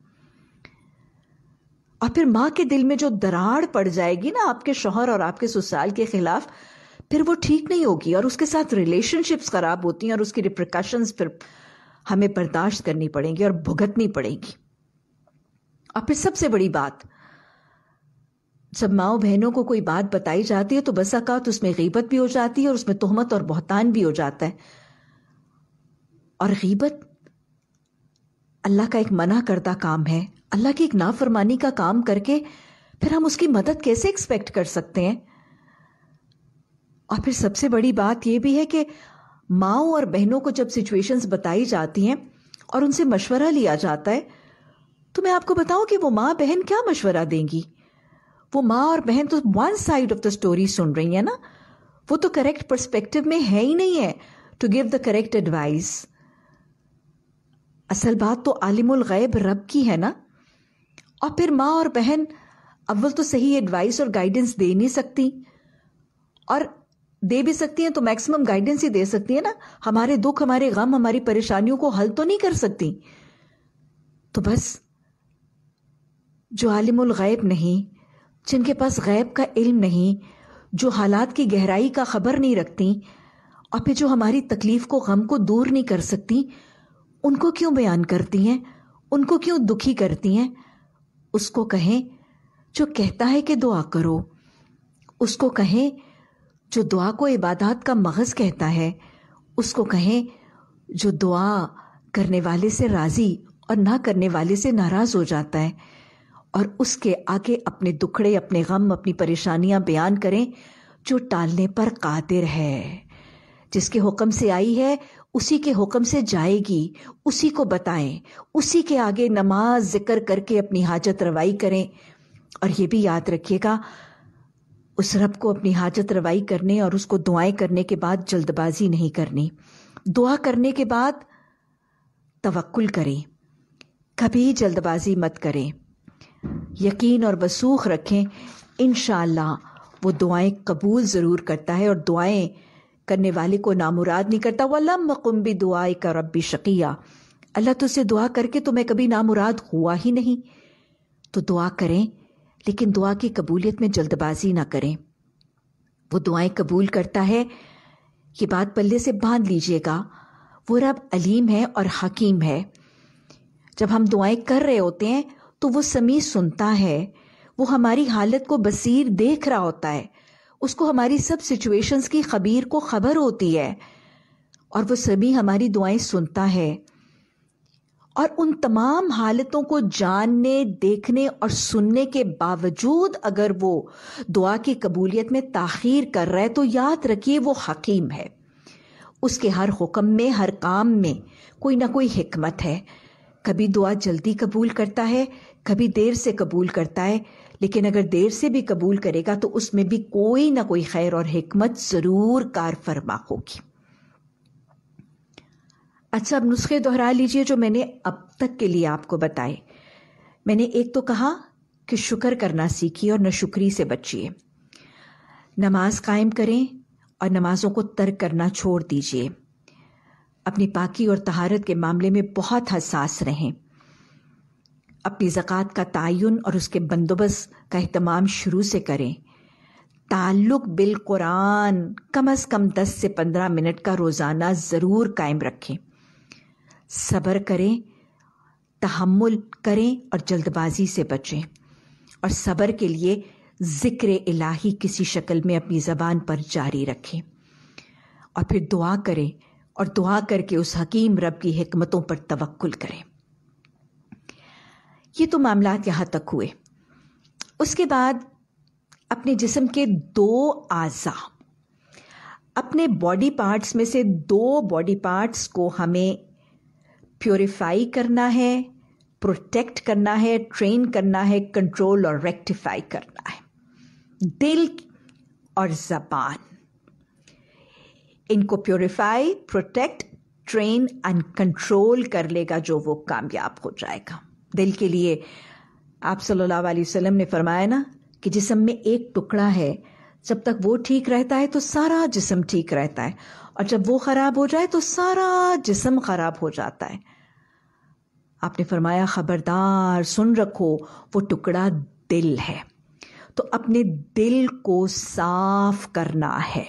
और फिर माँ के दिल में जो दरार पड़ जाएगी ना आपके शोहर और आपके ससुराल के खिलाफ फिर वो ठीक नहीं होगी और उसके साथ रिलेशनशिप्स खराब होती हैं और उसकी रिप्रिकॉशंस फिर हमें बर्दाश्त करनी पड़ेंगी और भुगतनी पड़ेगी और फिर सबसे बड़ी बात जब माओ बहनों को कोई बात बताई जाती है तो बस अकात उसमें गीबत भी हो जाती है और उसमें तोहमत और बहतान भी हो जाता है और गीबत अल्लाह का एक मना करदा काम है अल्लाह की एक नाफरमानी का काम करके फिर हम उसकी मदद कैसे एक्सपेक्ट कर सकते हैं और फिर सबसे बड़ी बात यह भी है कि माओ और बहनों को जब सिचुएशंस बताई जाती हैं और उनसे मशवरा लिया जाता है तो मैं आपको बताऊं कि वो माँ बहन क्या मशवरा देंगी वो माँ और बहन तो one side of the story सुन रही है ना वो तो करेक्ट परस्पेक्टिव में है ही नहीं है to give the correct advice असल बात तो आलिमुल गैब रब की है ना और फिर माँ और बहन अव्वल तो सही एडवाइस और गाइडेंस दे नहीं सकती और दे भी सकती हैं तो मैक्सिमम गाइडेंस ही दे सकती है ना हमारे दुख हमारे गम हमारी परेशानियों को हल तो नहीं कर सकती तो बस जो आलिमुल गैब नहीं जिनके पास गैब का इल्म नहीं जो हालात की गहराई का खबर नहीं रखती और फिर जो हमारी तकलीफ को गम को दूर नहीं कर सकती उनको क्यों बयान करती हैं उनको क्यों दुखी करती हैं उसको कहें जो कहता है कि दुआ करो उसको कहें जो दुआ को इबादत का मगज़ कहता है उसको कहें जो दुआ करने वाले से राज़ी और ना करने वाले से नाराज़ हो जाता है और उसके आगे अपने दुखड़े अपने गम अपनी परेशानियां बयान करें जो टालने पर कादिर है जिसके हुक्म से आई है उसी के हुक्म से जाएगी उसी को बताएं उसी के आगे नमाज जिक्र करके अपनी हाजत रवाई करें और ये भी याद रखिएगा उस रब को अपनी हाजत रवाई करने और उसको दुआएं करने के बाद जल्दबाजी नहीं करनी दुआ करने के बाद तवक्ल करें कभी जल्दबाजी मत करें यकीन और वसूख रखें इन वो दुआएं कबूल ज़रूर करता है और दुआएं करने वाले को नामुराद नहीं करता वलम भी दुआ का रबी शकिया अल्लाह तुझसे दुआ करके तो मैं कभी नामुराद हुआ ही नहीं तो दुआ करें लेकिन दुआ की कबूलियत में जल्दबाजी ना करें वो दुआएं कबूल करता है ये बात पल्ले से बांध लीजिएगा वो रब अलीम है और हकीम है जब हम दुआएं कर रहे होते हैं तो वो समी सुनता है वो हमारी हालत को बसीर देख रहा होता है उसको हमारी सब सिचुएशंस की खबीर को खबर होती है और वो समी हमारी दुआएं सुनता है और उन तमाम हालतों को जानने देखने और सुनने के बावजूद अगर वो दुआ की कबूलियत में ताखीर कर रहे तो याद रखिए वो हकीम है उसके हर हुक्म में हर काम में कोई ना कोई हिकमत है कभी दुआ जल्दी कबूल करता है कभी देर से कबूल करता है लेकिन अगर देर से भी कबूल करेगा तो उसमें भी कोई ना कोई खैर और हिकमत ज़रूर कार फरमा होगी अच्छा अब नुस्खे दोहरा लीजिए जो मैंने अब तक के लिए आपको बताए मैंने एक तो कहा कि शुक्र करना सीखिए और नशुक्री से बचिए नमाज कायम करें और नमाजों को तर्क करना छोड़ दीजिए अपनी पाकी और तहारत के मामले में बहुत हसास रहें अपनी ज़क़़त का तयन और उसके बंदोबस्त का अहतमाम शुरू से करें ताल्लुक बिल कुरान कम अज़ कम दस से पंद्रह मिनट का रोज़ाना ज़रूर कायम रखें सब्र करें तहमुल करें और जल्दबाजी से बचें और सब्र के लिए ज़िक्र इलाही किसी शक्ल में अपनी ज़बान पर जारी रखें और फिर दुआ करें और दुआ करके उस हकीम रब की हमतों पर तवक्ल करें ये तो मामला यहाँ तक हुए उसके बाद अपने जिसम के दो आज़ा अपने बॉडी पार्ट्स में से दो बॉडी पार्ट्स को हमें प्योरीफाई करना है प्रोटेक्ट करना है ट्रेन करना है कंट्रोल और रेक्टिफाई करना है दिल और जबान इनको purify protect train and control कर लेगा जो वो कामयाब हो जाएगा दिल के लिए आप सल्लल्लाहु अलैहि वसल्लम ने फरमाया ना कि जिसम में एक टुकड़ा है जब तक वो ठीक रहता है तो सारा जिसम ठीक रहता है और जब वो ख़राब हो जाए तो सारा जिसम ख़राब हो जाता है आपने फरमाया ख़बरदार सुन रखो वो टुकड़ा दिल है तो अपने दिल को साफ करना है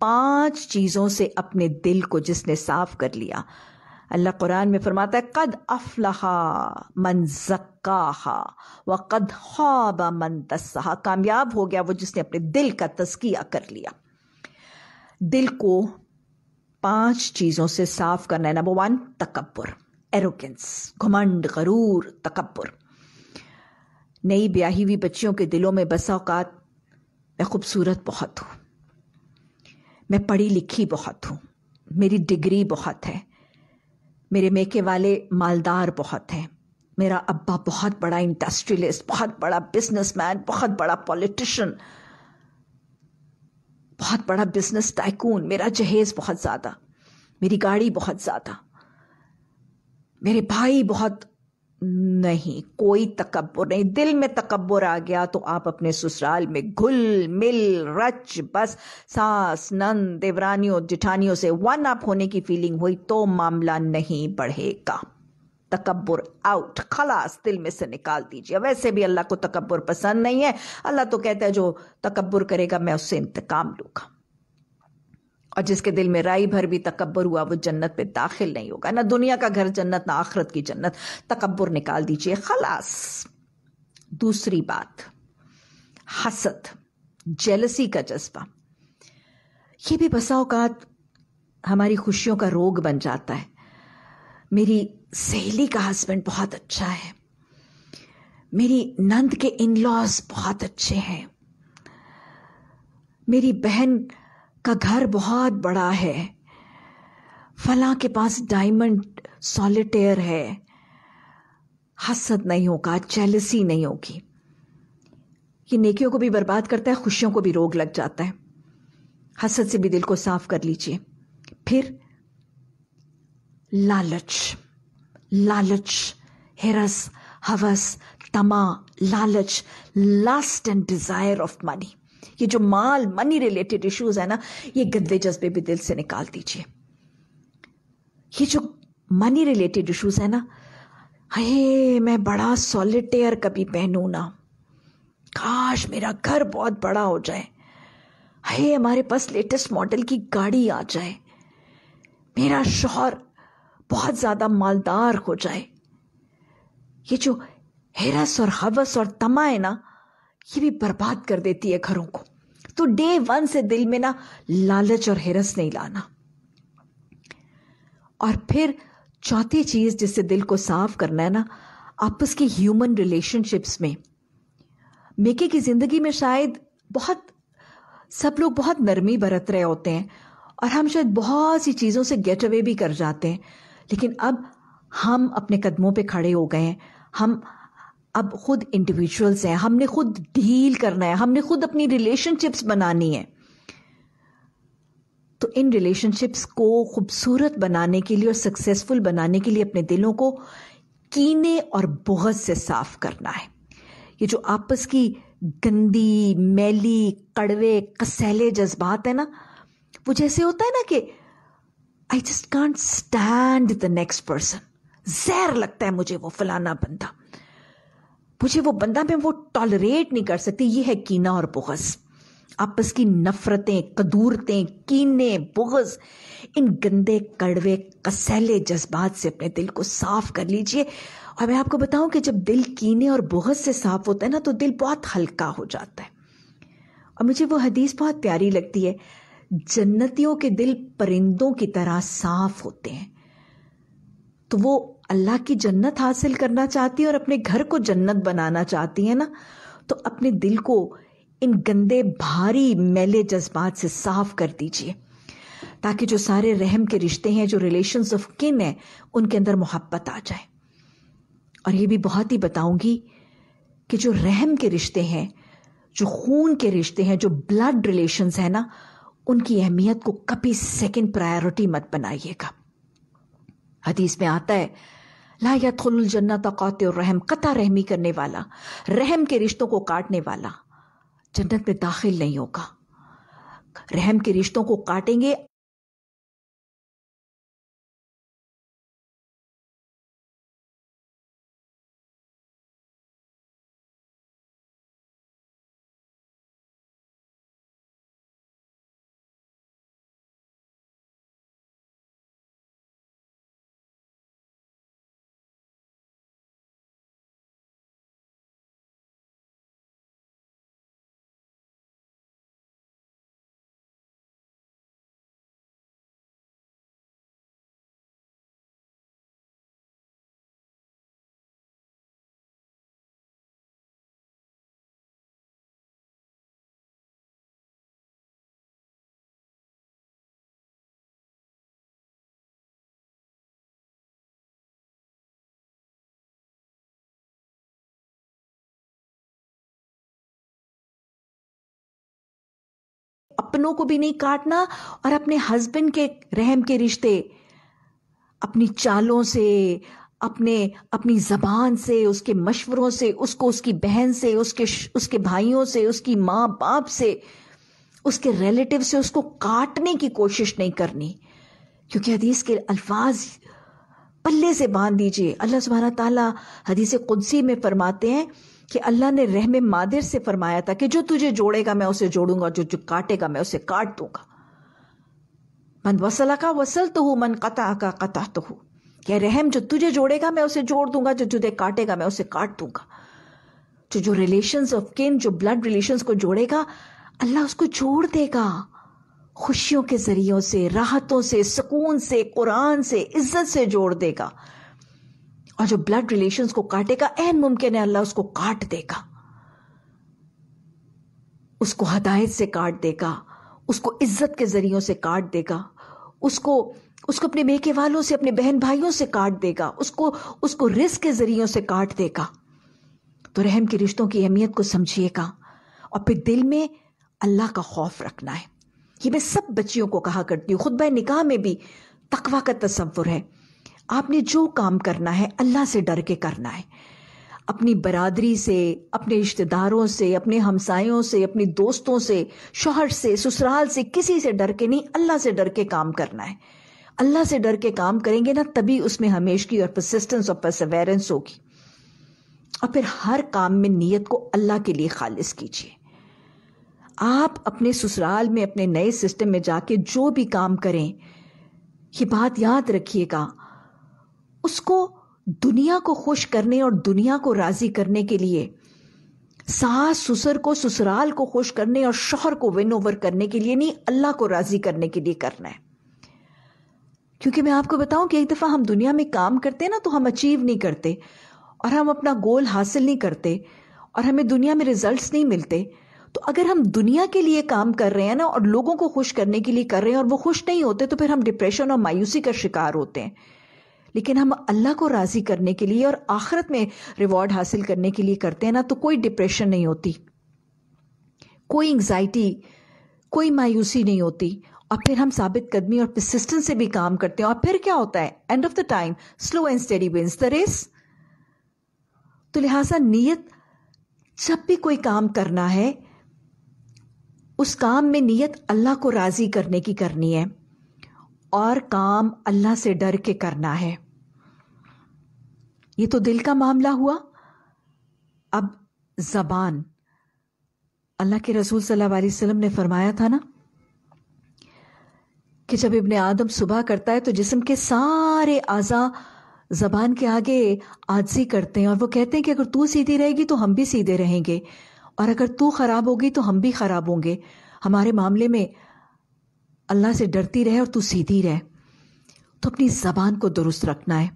पांच चीज़ों से अपने दिल को जिसने साफ कर लिया अल्लाह कुरान में फरमाता है कद अफलहा मन जक्का व कद ख्वाब मन तस्हा कामयाब हो गया वो जिसने अपने दिल का तस्किया कर लिया दिल को पांच चीज़ों से साफ करना है नंबर वन तकबर एरोगेंस घुमंड गरूर तकबर नई ब्याही हुई बच्चियों के दिलों में बस औकात मैं खूबसूरत बहुत हूँ मैं पढ़ी लिखी बहुत हूँ मेरी डिग्री बहुत है मेरे मेके वाले मालदार बहुत हैं मेरा अब्बा बहुत बड़ा इंडस्ट्रियलिस्ट बहुत बड़ा बिजनेसमैन बहुत बड़ा पॉलिटिशियन बहुत बड़ा बिजनेस टाइकून मेरा जहेज़ बहुत ज़्यादा मेरी गाड़ी बहुत ज़्यादा मेरे भाई बहुत नहीं कोई तकबर नहीं दिल में तकबर आ गया तो आप अपने ससुराल में घुल मिल रच बस सास नंद देवरानियों जिठानियों से वन अप होने की फीलिंग हुई तो मामला नहीं बढ़ेगा तकबर आउट खलास दिल में से निकाल दीजिए वैसे भी अल्लाह को तकबर पसंद नहीं है अल्लाह तो कहता है जो तकबर करेगा मैं उससे इंतकाम लूंगा और जिसके दिल में राई भर भी तकबर हुआ वो जन्नत पे दाखिल नहीं होगा ना दुनिया का घर जन्नत ना आखरत की जन्नत तकबर निकाल दीजिए खलास दूसरी बात हसत जेलसी का जज्बा ये भी बसा हमारी खुशियों का रोग बन जाता है मेरी सहेली का हस्बैंड बहुत अच्छा है मेरी नंद के इन लॉज बहुत अच्छे हैं मेरी बहन का घर बहुत बड़ा है फला के पास डायमंड सॉलिटेयर है हसद नहीं होगा चैलसी नहीं होगी ये नेकियों को भी बर्बाद करता है खुशियों को भी रोग लग जाता है हसद से भी दिल को साफ कर लीजिए फिर लालच लालच हिरस हवस तमा लालच lust and desire of money ये जो माल मनी रिलेटेड इश्यूज है ना ये गंदे जज्बे भी दिल से निकाल दीजिए ये जो मनी रिलेटेड इश्यूज है ना हे मैं बड़ा सॉलिटेयर कभी पहनू ना काश मेरा घर बहुत बड़ा हो जाए हे हमारे पास लेटेस्ट मॉडल की गाड़ी आ जाए मेरा शोहर बहुत ज़्यादा मालदार हो जाए ये जो हेरस और हवस और तमा है ना ये भी बर्बाद कर देती है घरों को तो डे वन से दिल में ना लालच और हिरस नहीं लाना और फिर चौथी चीज जिससे दिल को साफ करना है ना आपस के ह्यूमन रिलेशनशिप्स में मेके की जिंदगी में शायद बहुत सब लोग बहुत नरमी बरत रहे होते हैं और हम शायद बहुत सी चीज़ों से गेट अवे भी कर जाते हैं लेकिन अब हम अपने कदमों पे खड़े हो गए हैं हम अब खुद इंडिविजुअल्स हैं हमने खुद डील करना है हमने खुद अपनी रिलेशनशिप्स बनानी है तो इन रिलेशनशिप्स को खूबसूरत बनाने के लिए और सक्सेसफुल बनाने के लिए अपने दिलों को कीने और बहुत से साफ करना है ये जो आपस की गंदी मैली कड़वे कसैले जज्बात है ना वो जैसे होता है ना कि I just can't stand the next person जहर लगता है मुझे वो फलाना बंदा मुझे वो बंदा मैं वो टॉलरेट नहीं कर सकती ये है कीना और बुगज आपस की नफरतें कदूरतें कीने बुगज इन गंदे कड़वे कसैले जज्बात से अपने दिल को साफ कर लीजिए और मैं आपको बताऊं कि जब दिल कीने और बुगज से साफ होता है ना तो दिल बहुत हल्का हो जाता है और मुझे वो हदीस बहुत प्यारी लगती है जन्नतियों के दिल परिंदों की तरह साफ होते हैं तो वो अल्लाह की जन्नत हासिल करना चाहती हैं और अपने घर को जन्नत बनाना चाहती हैं ना तो अपने दिल को इन गंदे भारी मैले जज्बात से साफ कर दीजिए ताकि जो सारे रहम के रिश्ते हैं जो रिलेशन ऑफ किन है उनके अंदर मोहब्बत आ जाए और ये भी बहुत ही बताऊंगी कि जो रहम के रिश्ते हैं जो खून के रिश्ते हैं जो ब्लड रिलेशंस है ना उनकी अहमियत को कभी सेकंड प्रायोरिटी मत बनाइएगा हदीस में आता है ला यदखलजन्नत रहम कता रहमी करने वाला रहम के रिश्तों को काटने वाला जन्नत में दाखिल नहीं होगा रहम के रिश्तों को काटेंगे अपनों को भी नहीं काटना और अपने हस्बैंड के रहम के रिश्ते अपनी चालों से अपने अपनी जबान से उसके मशवरों से उसको उसकी बहन से उसके उसके भाइयों से उसकी माँ बाप से उसके रिलेटिव से उसको काटने की कोशिश नहीं करनी क्योंकि हदीस के अल्फाज पल्ले से बांध दीजिए अल्लाह सुबहाना ताला हदीस कुदसी में फरमाते हैं कि अल्लाह ने रहम मादिर से फरमाया था कि जो तुझे जोड़ेगा मैं उसे जोड़ूंगा जो जो काटेगा मैं उसे काट दूंगा मन वसला का वसल तो हूं मन कता का कता तो हूं क्या रहम जो तुझे जोड़ेगा मैं उसे जोड़ दूंगा जो जुदे काटेगा मैं उसे काट दूंगा जो जो रिलेशन ऑफ किन जो ब्लड रिलेशन को जोड़ेगा अल्लाह उसको जोड़ देगा खुशियों के जरियों से राहतों से सुकून से कुरान से इज्जत से जोड़ देगा और जो ब्लड रिलेशन को काटेगा एन मुमकिन है अल्लाह उसको काट देगा उसको हदायत से काट देगा उसको इज्जत के जरियों से काट देगा उसको उसको अपने मेके वालों से अपने बहन भाइयों से काट देगा उसको उसको रिस्क के जरियों से काट देगा तो रहम के रिश्तों की अहमियत को समझिएगा और फिर दिल में अल्लाह का खौफ रखना है ये मैं सब बच्चियों को कहा करती हूँ बह निकाह में भी तकवा का तस्वुर है आपने जो काम करना है अल्लाह से डर के करना है अपनी बरादरी से अपने रिश्तेदारों से अपने हमसायों से अपने दोस्तों से शोहर से ससुराल से किसी से डर के नहीं अल्लाह से डर के काम करना है अल्लाह से डर के काम करेंगे ना तभी उसमें हमेशगी और परसिस्टेंस और परसवेरेंस होगी और फिर हर काम में नीयत को अल्लाह के लिए खालिज कीजिए आप अपने ससुराल में अपने नए सिस्टम में जाके जो भी काम करें ये बात याद रखिएगा उसको दुनिया को खुश करने और दुनिया को राजी करने के लिए सास ससुर को ससुराल को खुश करने और शोहर को विन ओवर करने के लिए नहीं अल्लाह को राजी करने के लिए करना है क्योंकि मैं आपको बताऊं कि एक दफ़ा हम दुनिया में काम करते हैं ना तो हम अचीव नहीं करते और हम अपना गोल हासिल नहीं करते और हमें दुनिया में रिजल्ट्स नहीं मिलते तो अगर हम दुनिया के लिए काम कर रहे हैं ना और लोगों को खुश करने के लिए कर रहे हैं और वो खुश नहीं होते तो फिर हम डिप्रेशन और मायूसी का शिकार होते हैं लेकिन हम अल्लाह को राज़ी करने के लिए और आखिरत में रिवॉर्ड हासिल करने के लिए करते हैं ना तो कोई डिप्रेशन नहीं होती कोई एंग्जाइटी कोई मायूसी नहीं होती और फिर हम साबित कदमी और परसिस्टेंस से भी काम करते हैं और फिर क्या होता है end of the time slow and steady wins the race तो लिहाजा नीयत जब भी कोई काम करना है उस काम में नीयत अल्लाह को राज़ी करने की करनी है और काम अल्लाह से डर के करना है ये तो दिल का मामला हुआ अब जबान अल्लाह के रसूल सल्लल्लाहु अलैहि वसल्लम ने फरमाया था ना कि जब इब्ने आदम सुबह करता है तो जिस्म के सारे आज़ा जबान के आगे आजी करते हैं और वो कहते हैं कि अगर तू सीधी रहेगी तो हम भी सीधे रहेंगे और अगर तू खराब होगी तो हम भी खराब होंगे हमारे मामले में अल्लाह से डरती रहे और तू सीधी रहे तो अपनी जबान को दुरुस्त रखना है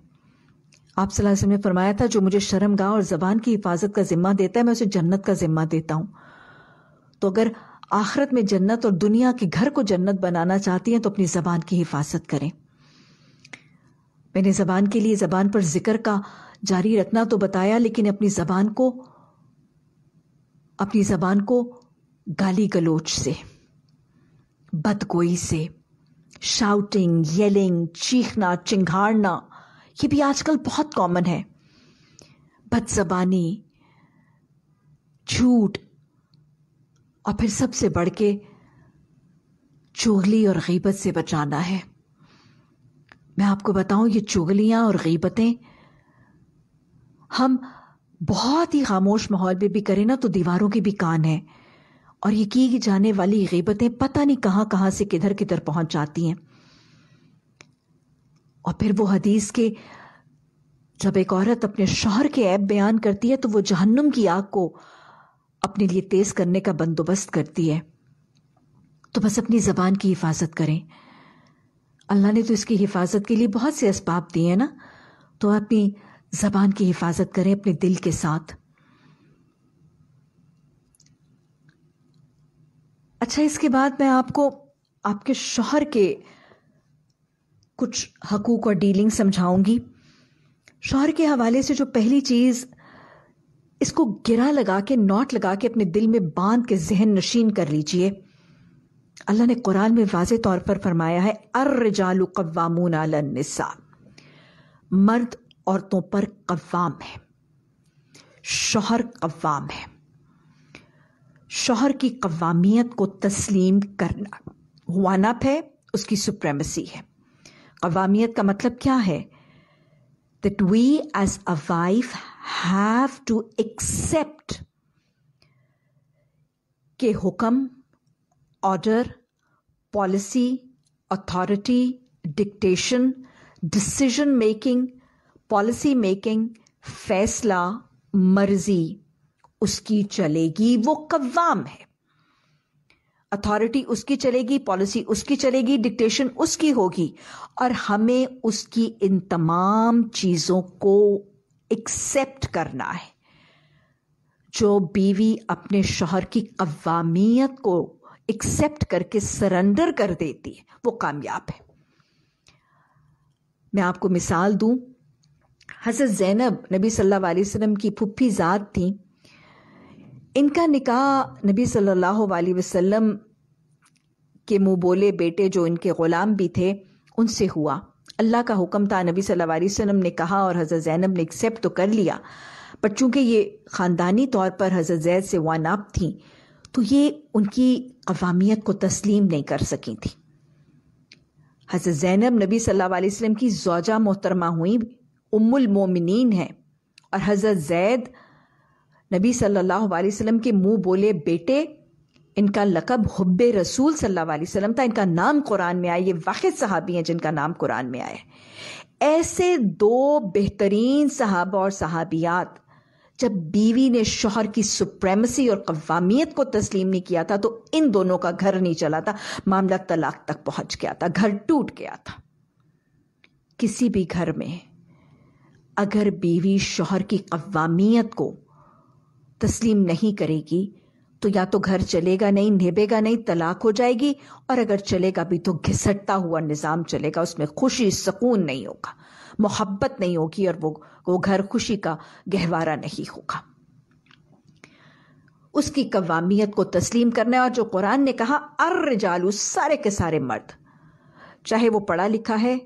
आप सलाह ने फरमाया था जो मुझे शर्मगाह और जबान की हिफाजत का जिम्मा देता है मैं उसे जन्नत का जिम्मा देता हूं तो अगर आखरत में जन्नत और दुनिया के घर को जन्नत बनाना चाहती हैं तो अपनी जबान की हिफाजत करें मैंने जबान के लिए जबान पर जिक्र का जारी रखना तो बताया लेकिन अपनी जबान को अपनी जबान को गाली गलोच से बदगोई से शाउटिंग येलिंग चीखना चिंघाड़ना ये भी आजकल बहुत कॉमन है बदजबानी झूठ और फिर सबसे बढ़ के चुगली और गीबत से बचाना है मैं आपको बताऊं ये चुगलियां और गीबतें हम बहुत ही खामोश माहौल में भी करें ना तो दीवारों की भी कान है और ये की जाने वाली गीबतें पता नहीं कहां कहां से किधर किधर पहुंच जाती हैं और फिर वो हदीस के जब एक औरत अपने शोहर के ऐप बयान करती है तो वो जहन्नुम की आग को अपने लिए तेज करने का बंदोबस्त करती है तो बस अपनी जबान की हिफाजत करें अल्लाह ने तो इसकी हिफाजत के लिए बहुत से इसबाब दिए हैं ना तो अपनी जबान की हिफाजत करें अपने दिल के साथ अच्छा इसके बाद मैं आपको आपके शोहर के कुछ हकूक और डीलिंग समझाऊंगी शोहर के हवाले से जो पहली चीज़ इसको गिरा लगा के नॉट लगा के अपने दिल में बांध के जहन नशीन कर लीजिए अल्लाह ने कुरान में वाज तौर पर फरमाया है अर जालू कवामून मर्द औरतों पर कवाम है शोहर कवाम है शोहर की कवामियत को तस्लीम करना वानप है उसकी सुप्रेमसी है अवामियत का मतलब क्या है that we as a wife have to accept के हुक्म order policy authority dictation decision making policy making फैसला मर्जी उसकी चलेगी वो कवाम है अथॉरिटी उसकी चलेगी पॉलिसी उसकी चलेगी डिक्टेशन उसकी होगी और हमें उसकी इन तमाम चीज़ों को एक्सेप्ट करना है जो बीवी अपने शोहर की कवामियत को एक्सेप्ट करके सरेंडर कर देती है वो कामयाब है मैं आपको मिसाल दूं हजरत जैनब नबी सल्लल्लाहु अलैहि वसल्लम की फुप्पी ज़ात थी इनका निकाह नबी सल्लल्लाहु अलैहि वसल्लम के मुँह बोले बेटे जो इनके ग़ुलाम भी थे उनसे हुआ अल्लाह का हुक्म था नबी सल्लल्लाहु अलैहि वसल्लम ने कहा और हज़रत ज़ैनब ने एक्सेप्ट तो कर लिया पर चूंकि ये ख़ानदानी तौर पर हज़रत जैद से वानाप थी तो ये उनकी अवामियत को तस्लीम नहीं कर सकी थी हज़रत ज़ैनब नबी सल्लल्लाहु अलैहि वसल्लम की जौजा मोहतरमा हुई उम्मुल मोमिनीन है और हज़रत जैद नबी सल्लल्लाहु अलैहि वसल्लम के मुंह बोले बेटे इनका लकब हुब रसूल सल्लल्लाहु अलैहि वसल्लम था इनका नाम कुरान में आया ये वाहिद सहाबी हैं जिनका नाम कुरान में आया ऐसे दो बेहतरीन सहाबा और साहबियात जब बीवी ने शोहर की सुप्रेमसी और कवामियत को तस्लीम नहीं किया था तो इन दोनों का घर नहीं चला था मामला तलाक तक पहुंच गया था घर टूट गया था किसी भी घर में अगर बीवी शोहर की कवामियत को तस्लीम नहीं करेगी तो या तो घर चलेगा नहीं निभेगा नहीं तलाक हो जाएगी और अगर चलेगा भी तो घिसटता हुआ निज़ाम चलेगा उसमें खुशी सुकून नहीं होगा मोहब्बत नहीं होगी और वो वो घर खुशी का गहवारा नहीं होगा उसकी कवामियत को तस्लीम करना और जो कुरान ने कहा अर जालू सारे के सारे मर्द चाहे वो पढ़ा लिखा है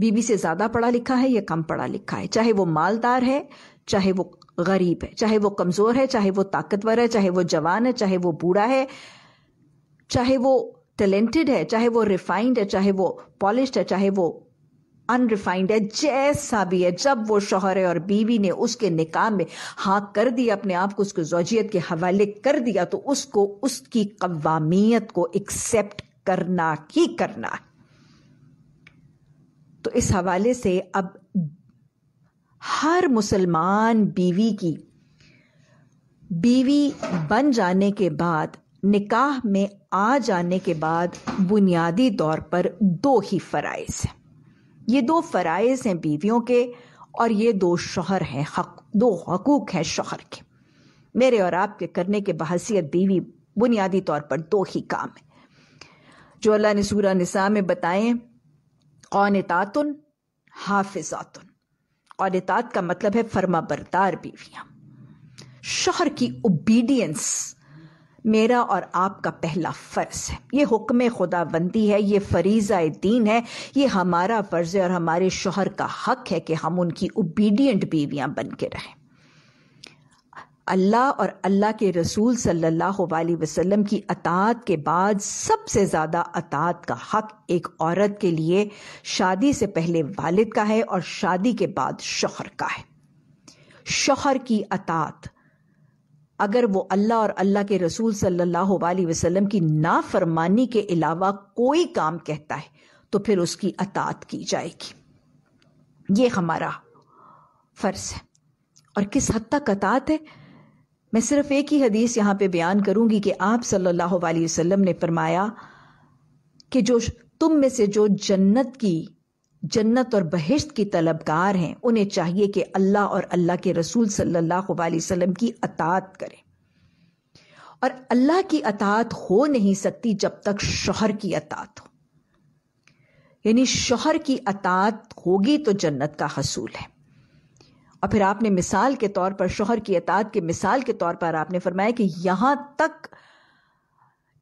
बीबी से ज़्यादा पढ़ा लिखा है या कम पढ़ा लिखा है चाहे वो मालदार है चाहे वो गरीब है चाहे वो कमज़ोर है चाहे वो ताकतवर है चाहे वो जवान है चाहे वो बूढ़ा है चाहे वो टैलेंटेड है चाहे वो रिफाइंड है चाहे वो पॉलिश है चाहे वो अनरिफाइंड है जैसा भी है जब वो शोहर है और बीवी ने उसके निकाह में हाँ कर दिया अपने आप को उसको जोजियत के हवाले कर दिया तो उसको उसकी कवामियत को एक्सेप्ट करना ही करना तो इस हवाले से अब हर मुसलमान बीवी की बीवी बन जाने के बाद निकाह में आ जाने के बाद बुनियादी तौर पर दो ही फ़राइज़ हैं ये दो फ़राइज़ हैं बीवियों के और ये दो शोहर हैं हक दो हकूक़ हैं शोहर के मेरे और आपके करने के बहसीत बीवी बुनियादी तौर पर दो ही काम है जो अल्लाह ने सूरा निसा में बताएं कौन तातुन हाफिजातुन और इतात का मतलब है फर्मा बरदार बीवियां शोहर की ओबीडियंस मेरा और आपका पहला फ़र्ज़ है ये हुक्म खुदाबंदी है ये फरीज़ा दीन है ये हमारा फ़र्ज़ है और हमारे शोहर का हक है कि हम उनकी ओबीडियंट बीवियां बन के रहें अल्लाह और अल्लाह के रसूल सल्लल्लाहु अलैहि वसल्लम की अतात के बाद सबसे ज़्यादा अतात का हक एक औरत के लिए शादी से पहले वालिद का है और शादी के बाद शोहर का है शोहर की अतात अगर वो अल्लाह और अल्लाह के रसूल सल्लल्लाहु अलैहि वसल्लम की नाफरमानी के अलावा कोई काम कहता है तो फिर उसकी अतात की जाएगी ये हमारा फ़र्ज़ है और किस हद तक अतात है मैं सिर्फ एक ही हदीस यहां पे बयान करूंगी कि आप सल्लल्लाहु अलैहि वसल्लम ने फरमाया कि जो तुम में से जो जन्नत की जन्नत और बहिश्त की तलबगार हैं उन्हें चाहिए कि अल्लाह और अल्लाह के रसूल सल्लल्लाहु अलैहि वसल्लम की अतात करें और अल्लाह की अतात हो नहीं सकती जब तक शोहर की अतात हो यानी शोहर की अतात होगी तो जन्नत का हसूल है और फिर आपने मिसाल के तौर पर शोहर की अताद के मिसाल के तौर पर आपने फरमाया कि यहां तक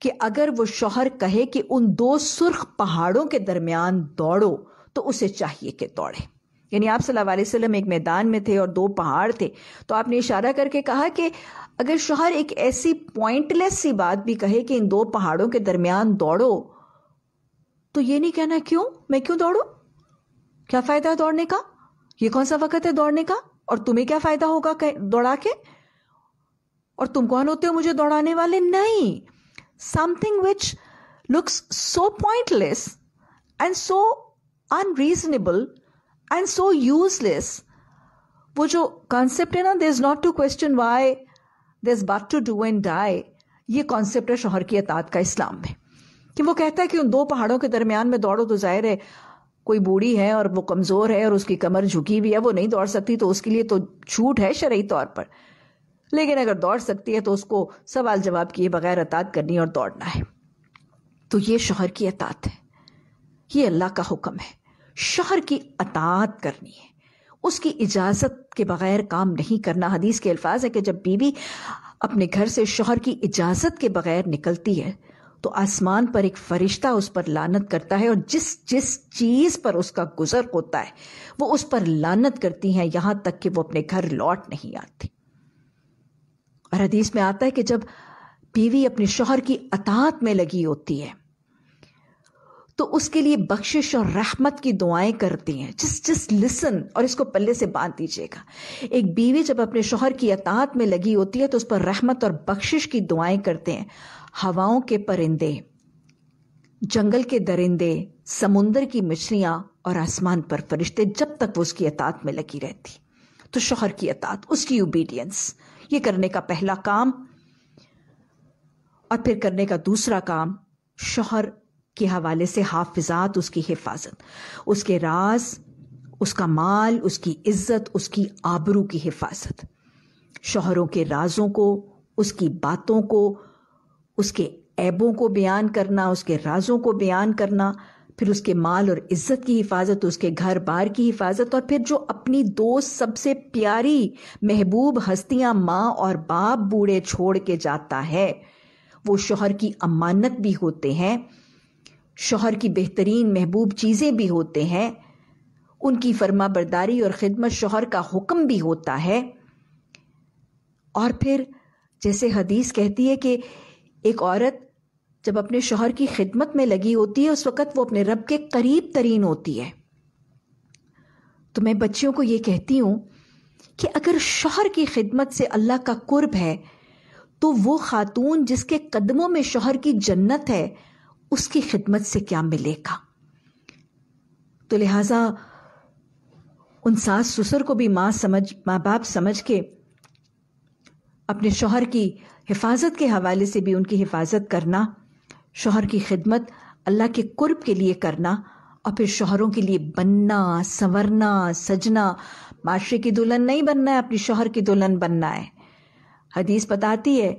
कि अगर वो शोहर कहे कि उन दो सुर्ख पहाड़ों के दरमियान दौड़ो तो उसे चाहिए कि दौड़े यानी आप सल्लल्लाहु अलैहि वसल्लम एक मैदान में थे और दो पहाड़ थे तो आपने इशारा करके कहा कि अगर शोहर एक ऐसी पॉइंटलेस सी बात भी कहे कि इन दो पहाड़ों के दरमियान दौड़ो तो ये नहीं कहना क्यों मैं क्यों दौड़ू क्या फ़ायदा है दौड़ने का ये कौन सा वक़्त है दौड़ने का और तुम्हें क्या फायदा होगा दौड़ा के और तुम कौन होते हो मुझे दौड़ाने वाले नहीं something which looks so pointless and so unreasonable and so useless वो जो कॉन्सेप्ट है ना they is not to question why they is but to do and die ये कॉन्सेप्ट है शोहर की अतात का इस्लाम में कि वो कहता है कि उन दो पहाड़ों के दरमियान में दौड़ो तो जाहिर है कोई बूढ़ी है और वो कमज़ोर है और उसकी कमर झुकी हुई है वो नहीं दौड़ सकती तो उसके लिए तो छूट है शरा तौर पर लेकिन अगर दौड़ सकती है तो उसको सवाल जवाब किए बगैर अतात करनी और दौड़ना है तो ये शोहर की अतात है ये अल्लाह का हुक्म है शोहर की अतात करनी है उसकी इजाज़त के बगैर काम नहीं करना हदीस के अल्फाज है कि जब बीवी अपने घर से शोहर की इजाज़त के बगैर निकलती है तो आसमान पर एक फरिश्ता उस पर लानत करता है और जिस जिस चीज़ पर उसका गुजर होता है वो उस पर लानत करती हैं यहां तक कि वो अपने घर लौट नहीं आती और हदीस में आता है कि जब बीवी अपने शोहर की अतात में लगी होती है तो उसके लिए बख्शिश और रहमत की दुआएं करती हैं जिस जिस लिसन और इसको पल्ले से बांध दीजिएगा एक बीवी जब अपने शोहर की अतात में लगी होती है तो उस पर रहमत और बख्शिश की दुआएं करते हैं हवाओं के परिंदे जंगल के दरिंदे समुंदर की मछलियां और आसमान पर फरिश्ते जब तक वो उसकी अतात में लगी रहती तो शोहर की अतात उसकी ओबीडियंस ये करने का पहला काम और फिर करने का दूसरा काम शोहर के हवाले से हाफिजात उसकी हिफाजत उसके राज उसका माल उसकी इज्जत उसकी आबरू की हिफाजत शोहरों के राजों को उसकी बातों को उसके ऐबों को बयान करना उसके राजों को बयान करना फिर उसके माल और इज्जत की हिफाजत उसके घर बार की हिफाजत और फिर जो अपनी दोस्त सबसे प्यारी महबूब हस्तियां माँ और बाप बूढ़े छोड़ के जाता है वो शोहर की अमानत भी होते हैं शोहर की बेहतरीन महबूब चीज़ें भी होते हैं उनकी फर्मा बरदारी और ख़िदमत शोहर का हुक्म भी होता है और फिर जैसे हदीस कहती है कि एक औरत जब अपने शोहर की खिदमत में लगी होती है उस वक़्त वो अपने रब के करीब तरीन होती है तो मैं बच्चियों को ये कहती हूं कि अगर शोहर की खिदमत से अल्लाह का कुर्ब है तो वो खातून जिसके कदमों में शोहर की जन्नत है उसकी खिदमत से क्या मिलेगा तो लिहाजा उन सास ससुर को भी माँ समझ माँ बाप समझ के अपने शोहर की हिफाजत के हवाले से भी उनकी हिफाजत करना शोहर की खिदमत अल्लाह के कुर्ब के लिए करना और फिर शोहरों के लिए बनना संवरना सजना माशरे की दुल्हन नहीं बनना है अपनी शोहर की दुल्हन बनना है हदीस बताती है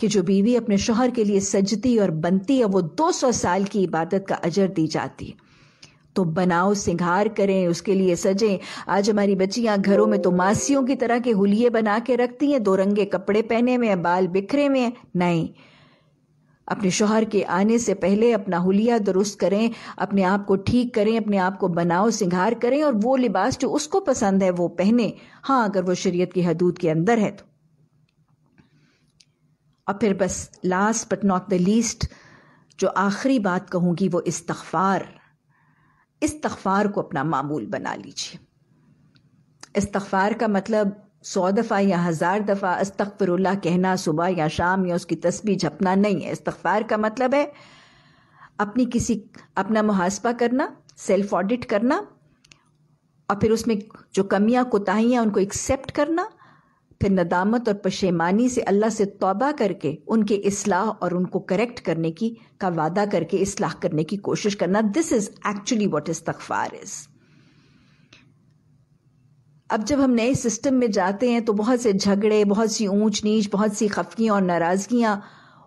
कि जो बीवी अपने शोहर के लिए सजती और बनती है वो 200 साल की इबादत का अजर दी जाती है तो बनाओ सिंगार करें उसके लिए सजें आज हमारी बच्चियां घरों में तो मासियों की तरह के हुलिये बना के रखती हैं दो रंगे कपड़े पहने में बाल बिखरे में नहीं अपने शोहर के आने से पहले अपना हुलिया दुरुस्त करें अपने आप को ठीक करें अपने आप को बनाओ सिंगार करें और वो लिबास जो उसको पसंद है वो पहने हाँ अगर वो शरीयत की हदूद के अंदर है तो और फिर बस last but not the least जो आखिरी बात कहूंगी वो इस्तफार इस्तफार को अपना मामूल बना लीजिए इस्तफार का मतलब सौ दफ़ा या हज़ार दफ़ा अस्तफ़रल्ला कहना सुबह या शाम या उसकी तस्वीर झपना नहीं है इस्तफार का मतलब है अपनी किसी अपना मुहासबा करना सेल्फ ऑडिट करना और फिर उसमें जो कमियां कोताहियाँ उनको एक्सेप्ट करना फिर नदामत और पशेमानी से अल्लाह से तौबा करके उनके इसलाह और उनको करेक्ट करने की का वादा करके इसलाह करने की कोशिश करना this is actually what is तकफार इज अब जब हम नए सिस्टम में जाते हैं तो बहुत से झगड़े बहुत सी ऊंच नीच बहुत सी खफकियां और नाराजगियां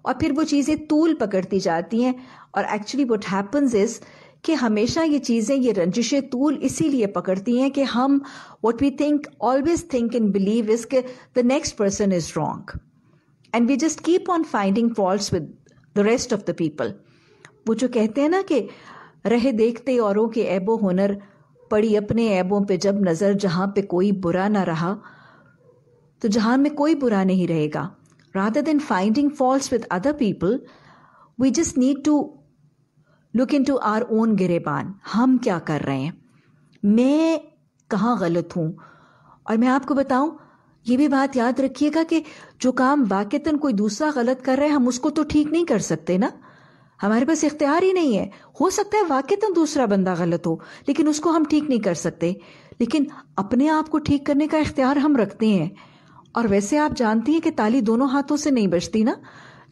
और फिर वो चीज़ें तूल पकड़ती जाती हैं और एक्चुअली वट हैपन्स इज़ कि हमेशा ये चीज़ें ये रंजिशें तूल इसीलिए पकड़ती हैं कि हम what we think always think and believe is के the next person is wrong and we just keep on finding fault with the rest of the people वो जो कहते हैं ना कि रहे देखते औरों के ऐबो हुनर पड़ी अपने ऐबों पे जब नज़र जहाँ पे कोई बुरा ना रहा तो जहाँ में कोई बुरा नहीं रहेगा rather then finding fault with other people we just need to look into our own गिरेबान हम क्या कर रहे हैं मैं कहाँ गलत हूँ और मैं आपको बताऊं ये भी बात याद रखिएगा कि जो काम वाकता कोई दूसरा गलत कर रहा है हम उसको तो ठीक नहीं कर सकते ना हमारे पास इख्तियार ही नहीं है हो सकता है वाकता दूसरा बंदा गलत हो लेकिन उसको हम ठीक नहीं कर सकते लेकिन अपने आप को ठीक करने का इख्तियार हम रखते हैं और वैसे आप जानती हैं कि ताली दोनों हाथों से नहीं बचती ना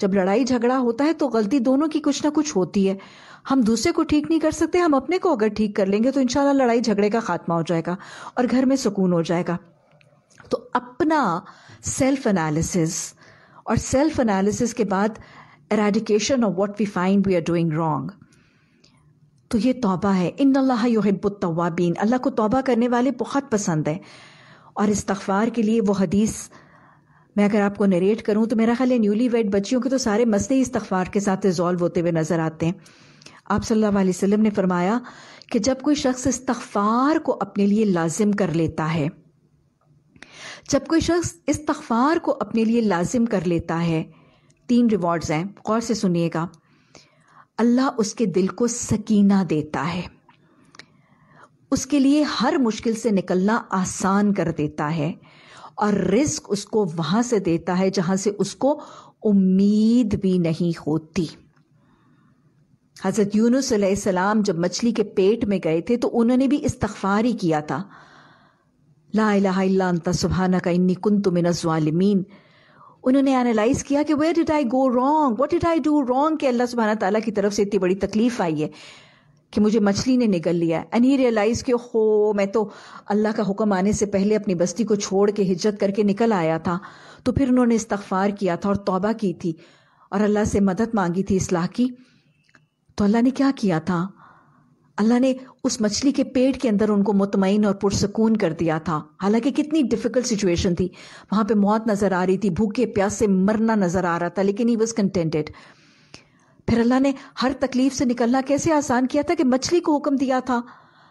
जब लड़ाई झगड़ा होता है तो गलती दोनों की कुछ ना कुछ होती है हम दूसरे को ठीक नहीं कर सकते हम अपने को अगर ठीक कर लेंगे तो इनशाला लड़ाई झगड़े का खात्मा हो जाएगा और घर में सुकून हो जाएगा तो अपना सेल्फ एनालिसिस और सेल्फ एनालिसिस के बाद eradication of what we find we are doing wrong तो ये तोबा है इन अल्लाह अल्लाह को तोबा करने वाले बहुत पसंद हैं और इस तखबार के लिए वो हदीस मैं अगर आपको नरेट करूं तो मेरा ख्याल है न्यूली वेड बच्चियों के तो सारे मसले इस्तफार के साथ रिजॉल्व होते हुए नजर आते हैं आप सल्लल्लाहु अलैहि वसल्लम ने फरमाया कि जब कोई शख्स इस्तफ़ार को अपने लिए लाजिम कर लेता है जब कोई शख्स इस्तफ़ार को अपने लिए लाजिम कर लेता है तीन रिवॉर्ड्स हैं गौर से सुनिएगा अल्लाह उसके दिल को सकीना देता है उसके लिए हर मुश्किल से निकलना आसान कर देता है और रिस्क उसको वहां से देता है जहां से उसको उम्मीद भी नहीं होती हज़रत यूनुस सलाम जब मछली के पेट में गए थे तो उन्होंने भी इस्तफार ही किया था ला सुबहाना का इन्नी कुन तुम उन्होंने एनालाइज किया कि where did I go wrong what did I do wrong कि अल्लाह सुबहाना तला की तरफ से इतनी बड़ी तकलीफ आई है कि मुझे मछली ने निगल लिया एंड ही रियलाइज कि हो मैं तो अल्लाह का हुक्म आने से पहले अपनी बस्ती को छोड़ के हिजत करके निकल आया था तो फिर उन्होंने इस्तफार किया था और तोबा की थी और अल्लाह से मदद मांगी थी इसलाह की तो अल्लाह ने क्या किया था अल्लाह ने उस मछली के पेट के अंदर उनको मुतमिन और पुरसकून कर दिया था हालांकि कितनी डिफिकल्ट सिचुएशन थी वहां पे मौत नजर आ रही थी भूखे प्यास से मरना नजर आ रहा था लेकिन ही वॉज कंटेंटेड फिर अल्लाह ने हर तकलीफ से निकलना कैसे आसान किया था कि मछली को हुक्म दिया था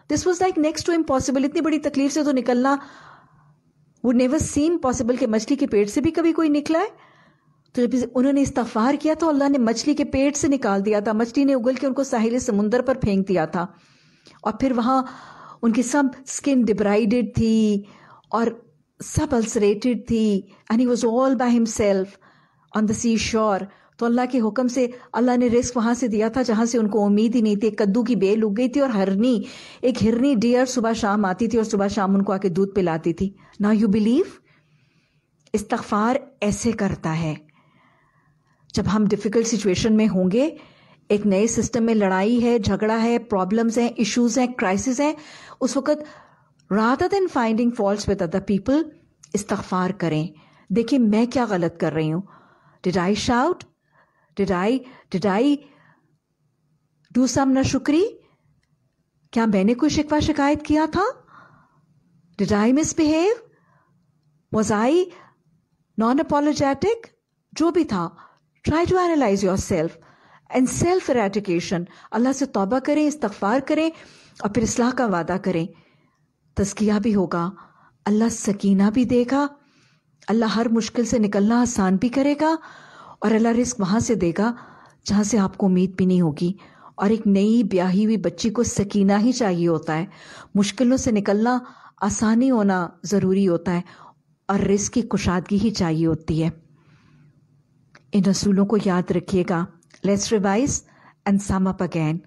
this was like next to impossible इतनी बड़ी तकलीफ से तो निकलना वो नेवर सीम पॉसिबल कि मछली के पेट से भी कभी कोई निकला है तो जब उन्होंने इस्तफार किया तो अल्लाह ने मछली के पेट से निकाल दिया था मछली ने उगल के उनको साहिल समुंदर पर फेंक दिया था और फिर वहाँ उनकी सब स्किन डिब्राइडेड थी और सब अल्सरेटेड थी and he was all by himself on the seashore तो अल्लाह के हुक्म से अल्लाह ने रिस्क वहां से दिया था जहां से उनको उम्मीद ही नहीं थी कद्दू की बेल उग गई थी और हरनी एक हिरनी डियर सुबह शाम आती थी और सुबह शाम उनको आके दूध पिलाती थी ना यू बिलीव इस्तफार ऐसे करता है जब हम डिफ़िकल्ट सिचुएशन में होंगे एक नए सिस्टम में लड़ाई है झगड़ा है प्रॉब्लम्स हैं इश्यूज हैं क्राइसिस हैं उस वक्त rather then finding fault with other people इस्तफार करें देखिए मैं क्या गलत कर रही हूं did I shout did I did I do some न शुक्री क्या मैंने कोई शिकवा शिकायत किया था did I misbehave was I non apologetic जो भी था try to analyse yourself and self eradication Allah से तोबा करें इस्तफार करें और फिर इसलाह का वादा करें तस्किया भी होगा अल्लाह सकीना भी देगा अल्लाह हर मुश्किल से निकलना आसान भी करेगा और अल्लाह रिस्क वहाँ से देगा जहाँ से आपको उम्मीद भी नहीं होगी और एक नई ब्याही हुई बच्ची को सकीना ही चाहिए होता है मुश्किलों से निकलना आसानी होना ज़रूरी होता है और रिस्क की कुशादगी ही चाहिए होती है इन रसूलों को याद रखिएगा let's revise and sum up again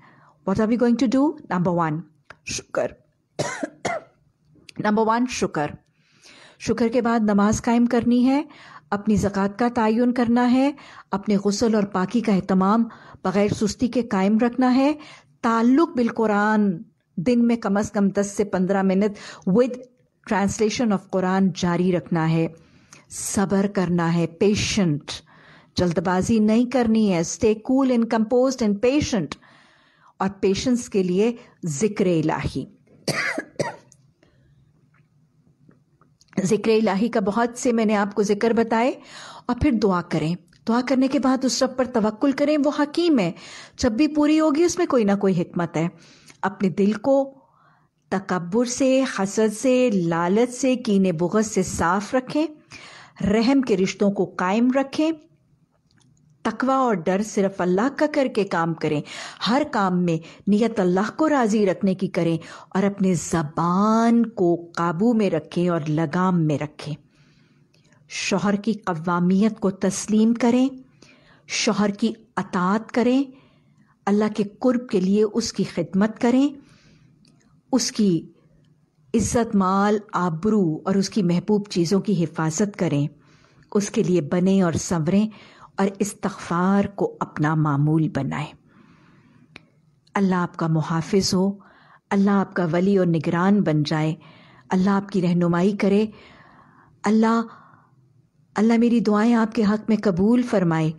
what are we going to do number one शुक्र नंबर वन शुक्र शुक्र के बाद नमाज कायम करनी है अपनी ज़क़़त का तयन करना है अपने गसल और पाकि का अहतमाम बग़ैर सुस्ती के कायम रखना है ताल्लुक़ बिलकुरान दिन में कम अज़ कम दस से पंद्रह मिनट विद ट्रांसलेशन ऑफ कुरान जारी रखना है सब्र करना है पेशेंट जल्दबाजी नहीं करनी है stay cool in compose and patient और पेशेंस के लिए जिक्र इलाही जिक्र इलाही का बहुत से मैंने आपको जिक्र बताए और फिर दुआ करें दुआ करने के बाद उस रब पर तवक्ल करें वो हकीम है जब भी पूरी होगी उसमें कोई ना कोई हिकमत है अपने दिल को तकबर से हसद से लालच से कीने बुगत से साफ रखें रहम के रिश्तों को कायम रखें तकवा और डर सिर्फ अल्लाह का करके काम करें हर काम में नियत अल्लाह को राज़ी रखने की करें और अपने ज़बान को काबू में रखें और लगाम में रखें शोहर की कवामियत को तस्लीम करें शोहर की अतात करें अल्लाह के कुर्ब के लिए उसकी खिदमत करें उसकी इज़्ज़त माल आबरू और उसकी महबूब चीज़ों की हिफाजत करें उसके लिए बने और संवरें और इस्तफ़ार को अपना मामूल बनाएं अल्लाह आपका मुहाफ़ हो अल्लाह आपका वली और निगरान बन जाए अल्लाह आपकी रहनुमाई करे अल्लाह अल्लाह मेरी दुआएं आपके हक़ में कबूल फरमाए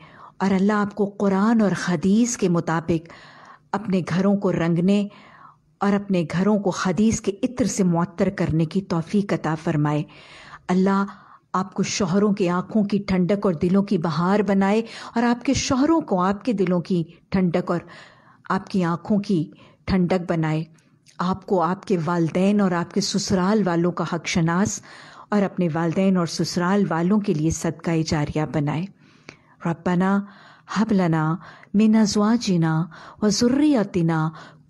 और अल्लाह आपको कुरान और हदीस के मुताबिक अपने घरों को रंगने और अपने घरों को हदीस के इत्र से मअतर करने की तोफ़ी कता फरमाए अल्लाह आपको शोहरों की आंखों की ठंडक और दिलों की बहार बनाए और आपके शोहरों को आपके दिलों की ठंडक और आपकी आंखों की ठंडक बनाए आपको आपके वालदेन और आपके ससुराल वालों का हक शनास और अपने वालदेन और ससुराल वालों के लिए सदका जारिया बनाए रबना हबलना मिनजवाजिना व ज़ुर्रियतिना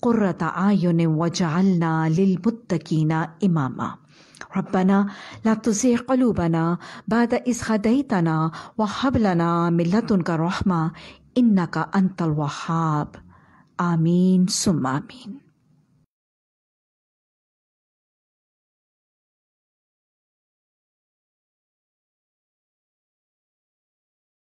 क़ुर्रत आयुन वजालना लिलमुत्तकीना इमामा ربنا لا تزيغ قلوبنا بعد إذ هديتنا وهب لنا من لدنك رحمة إنك أنت الوهاب آمين ثم آمين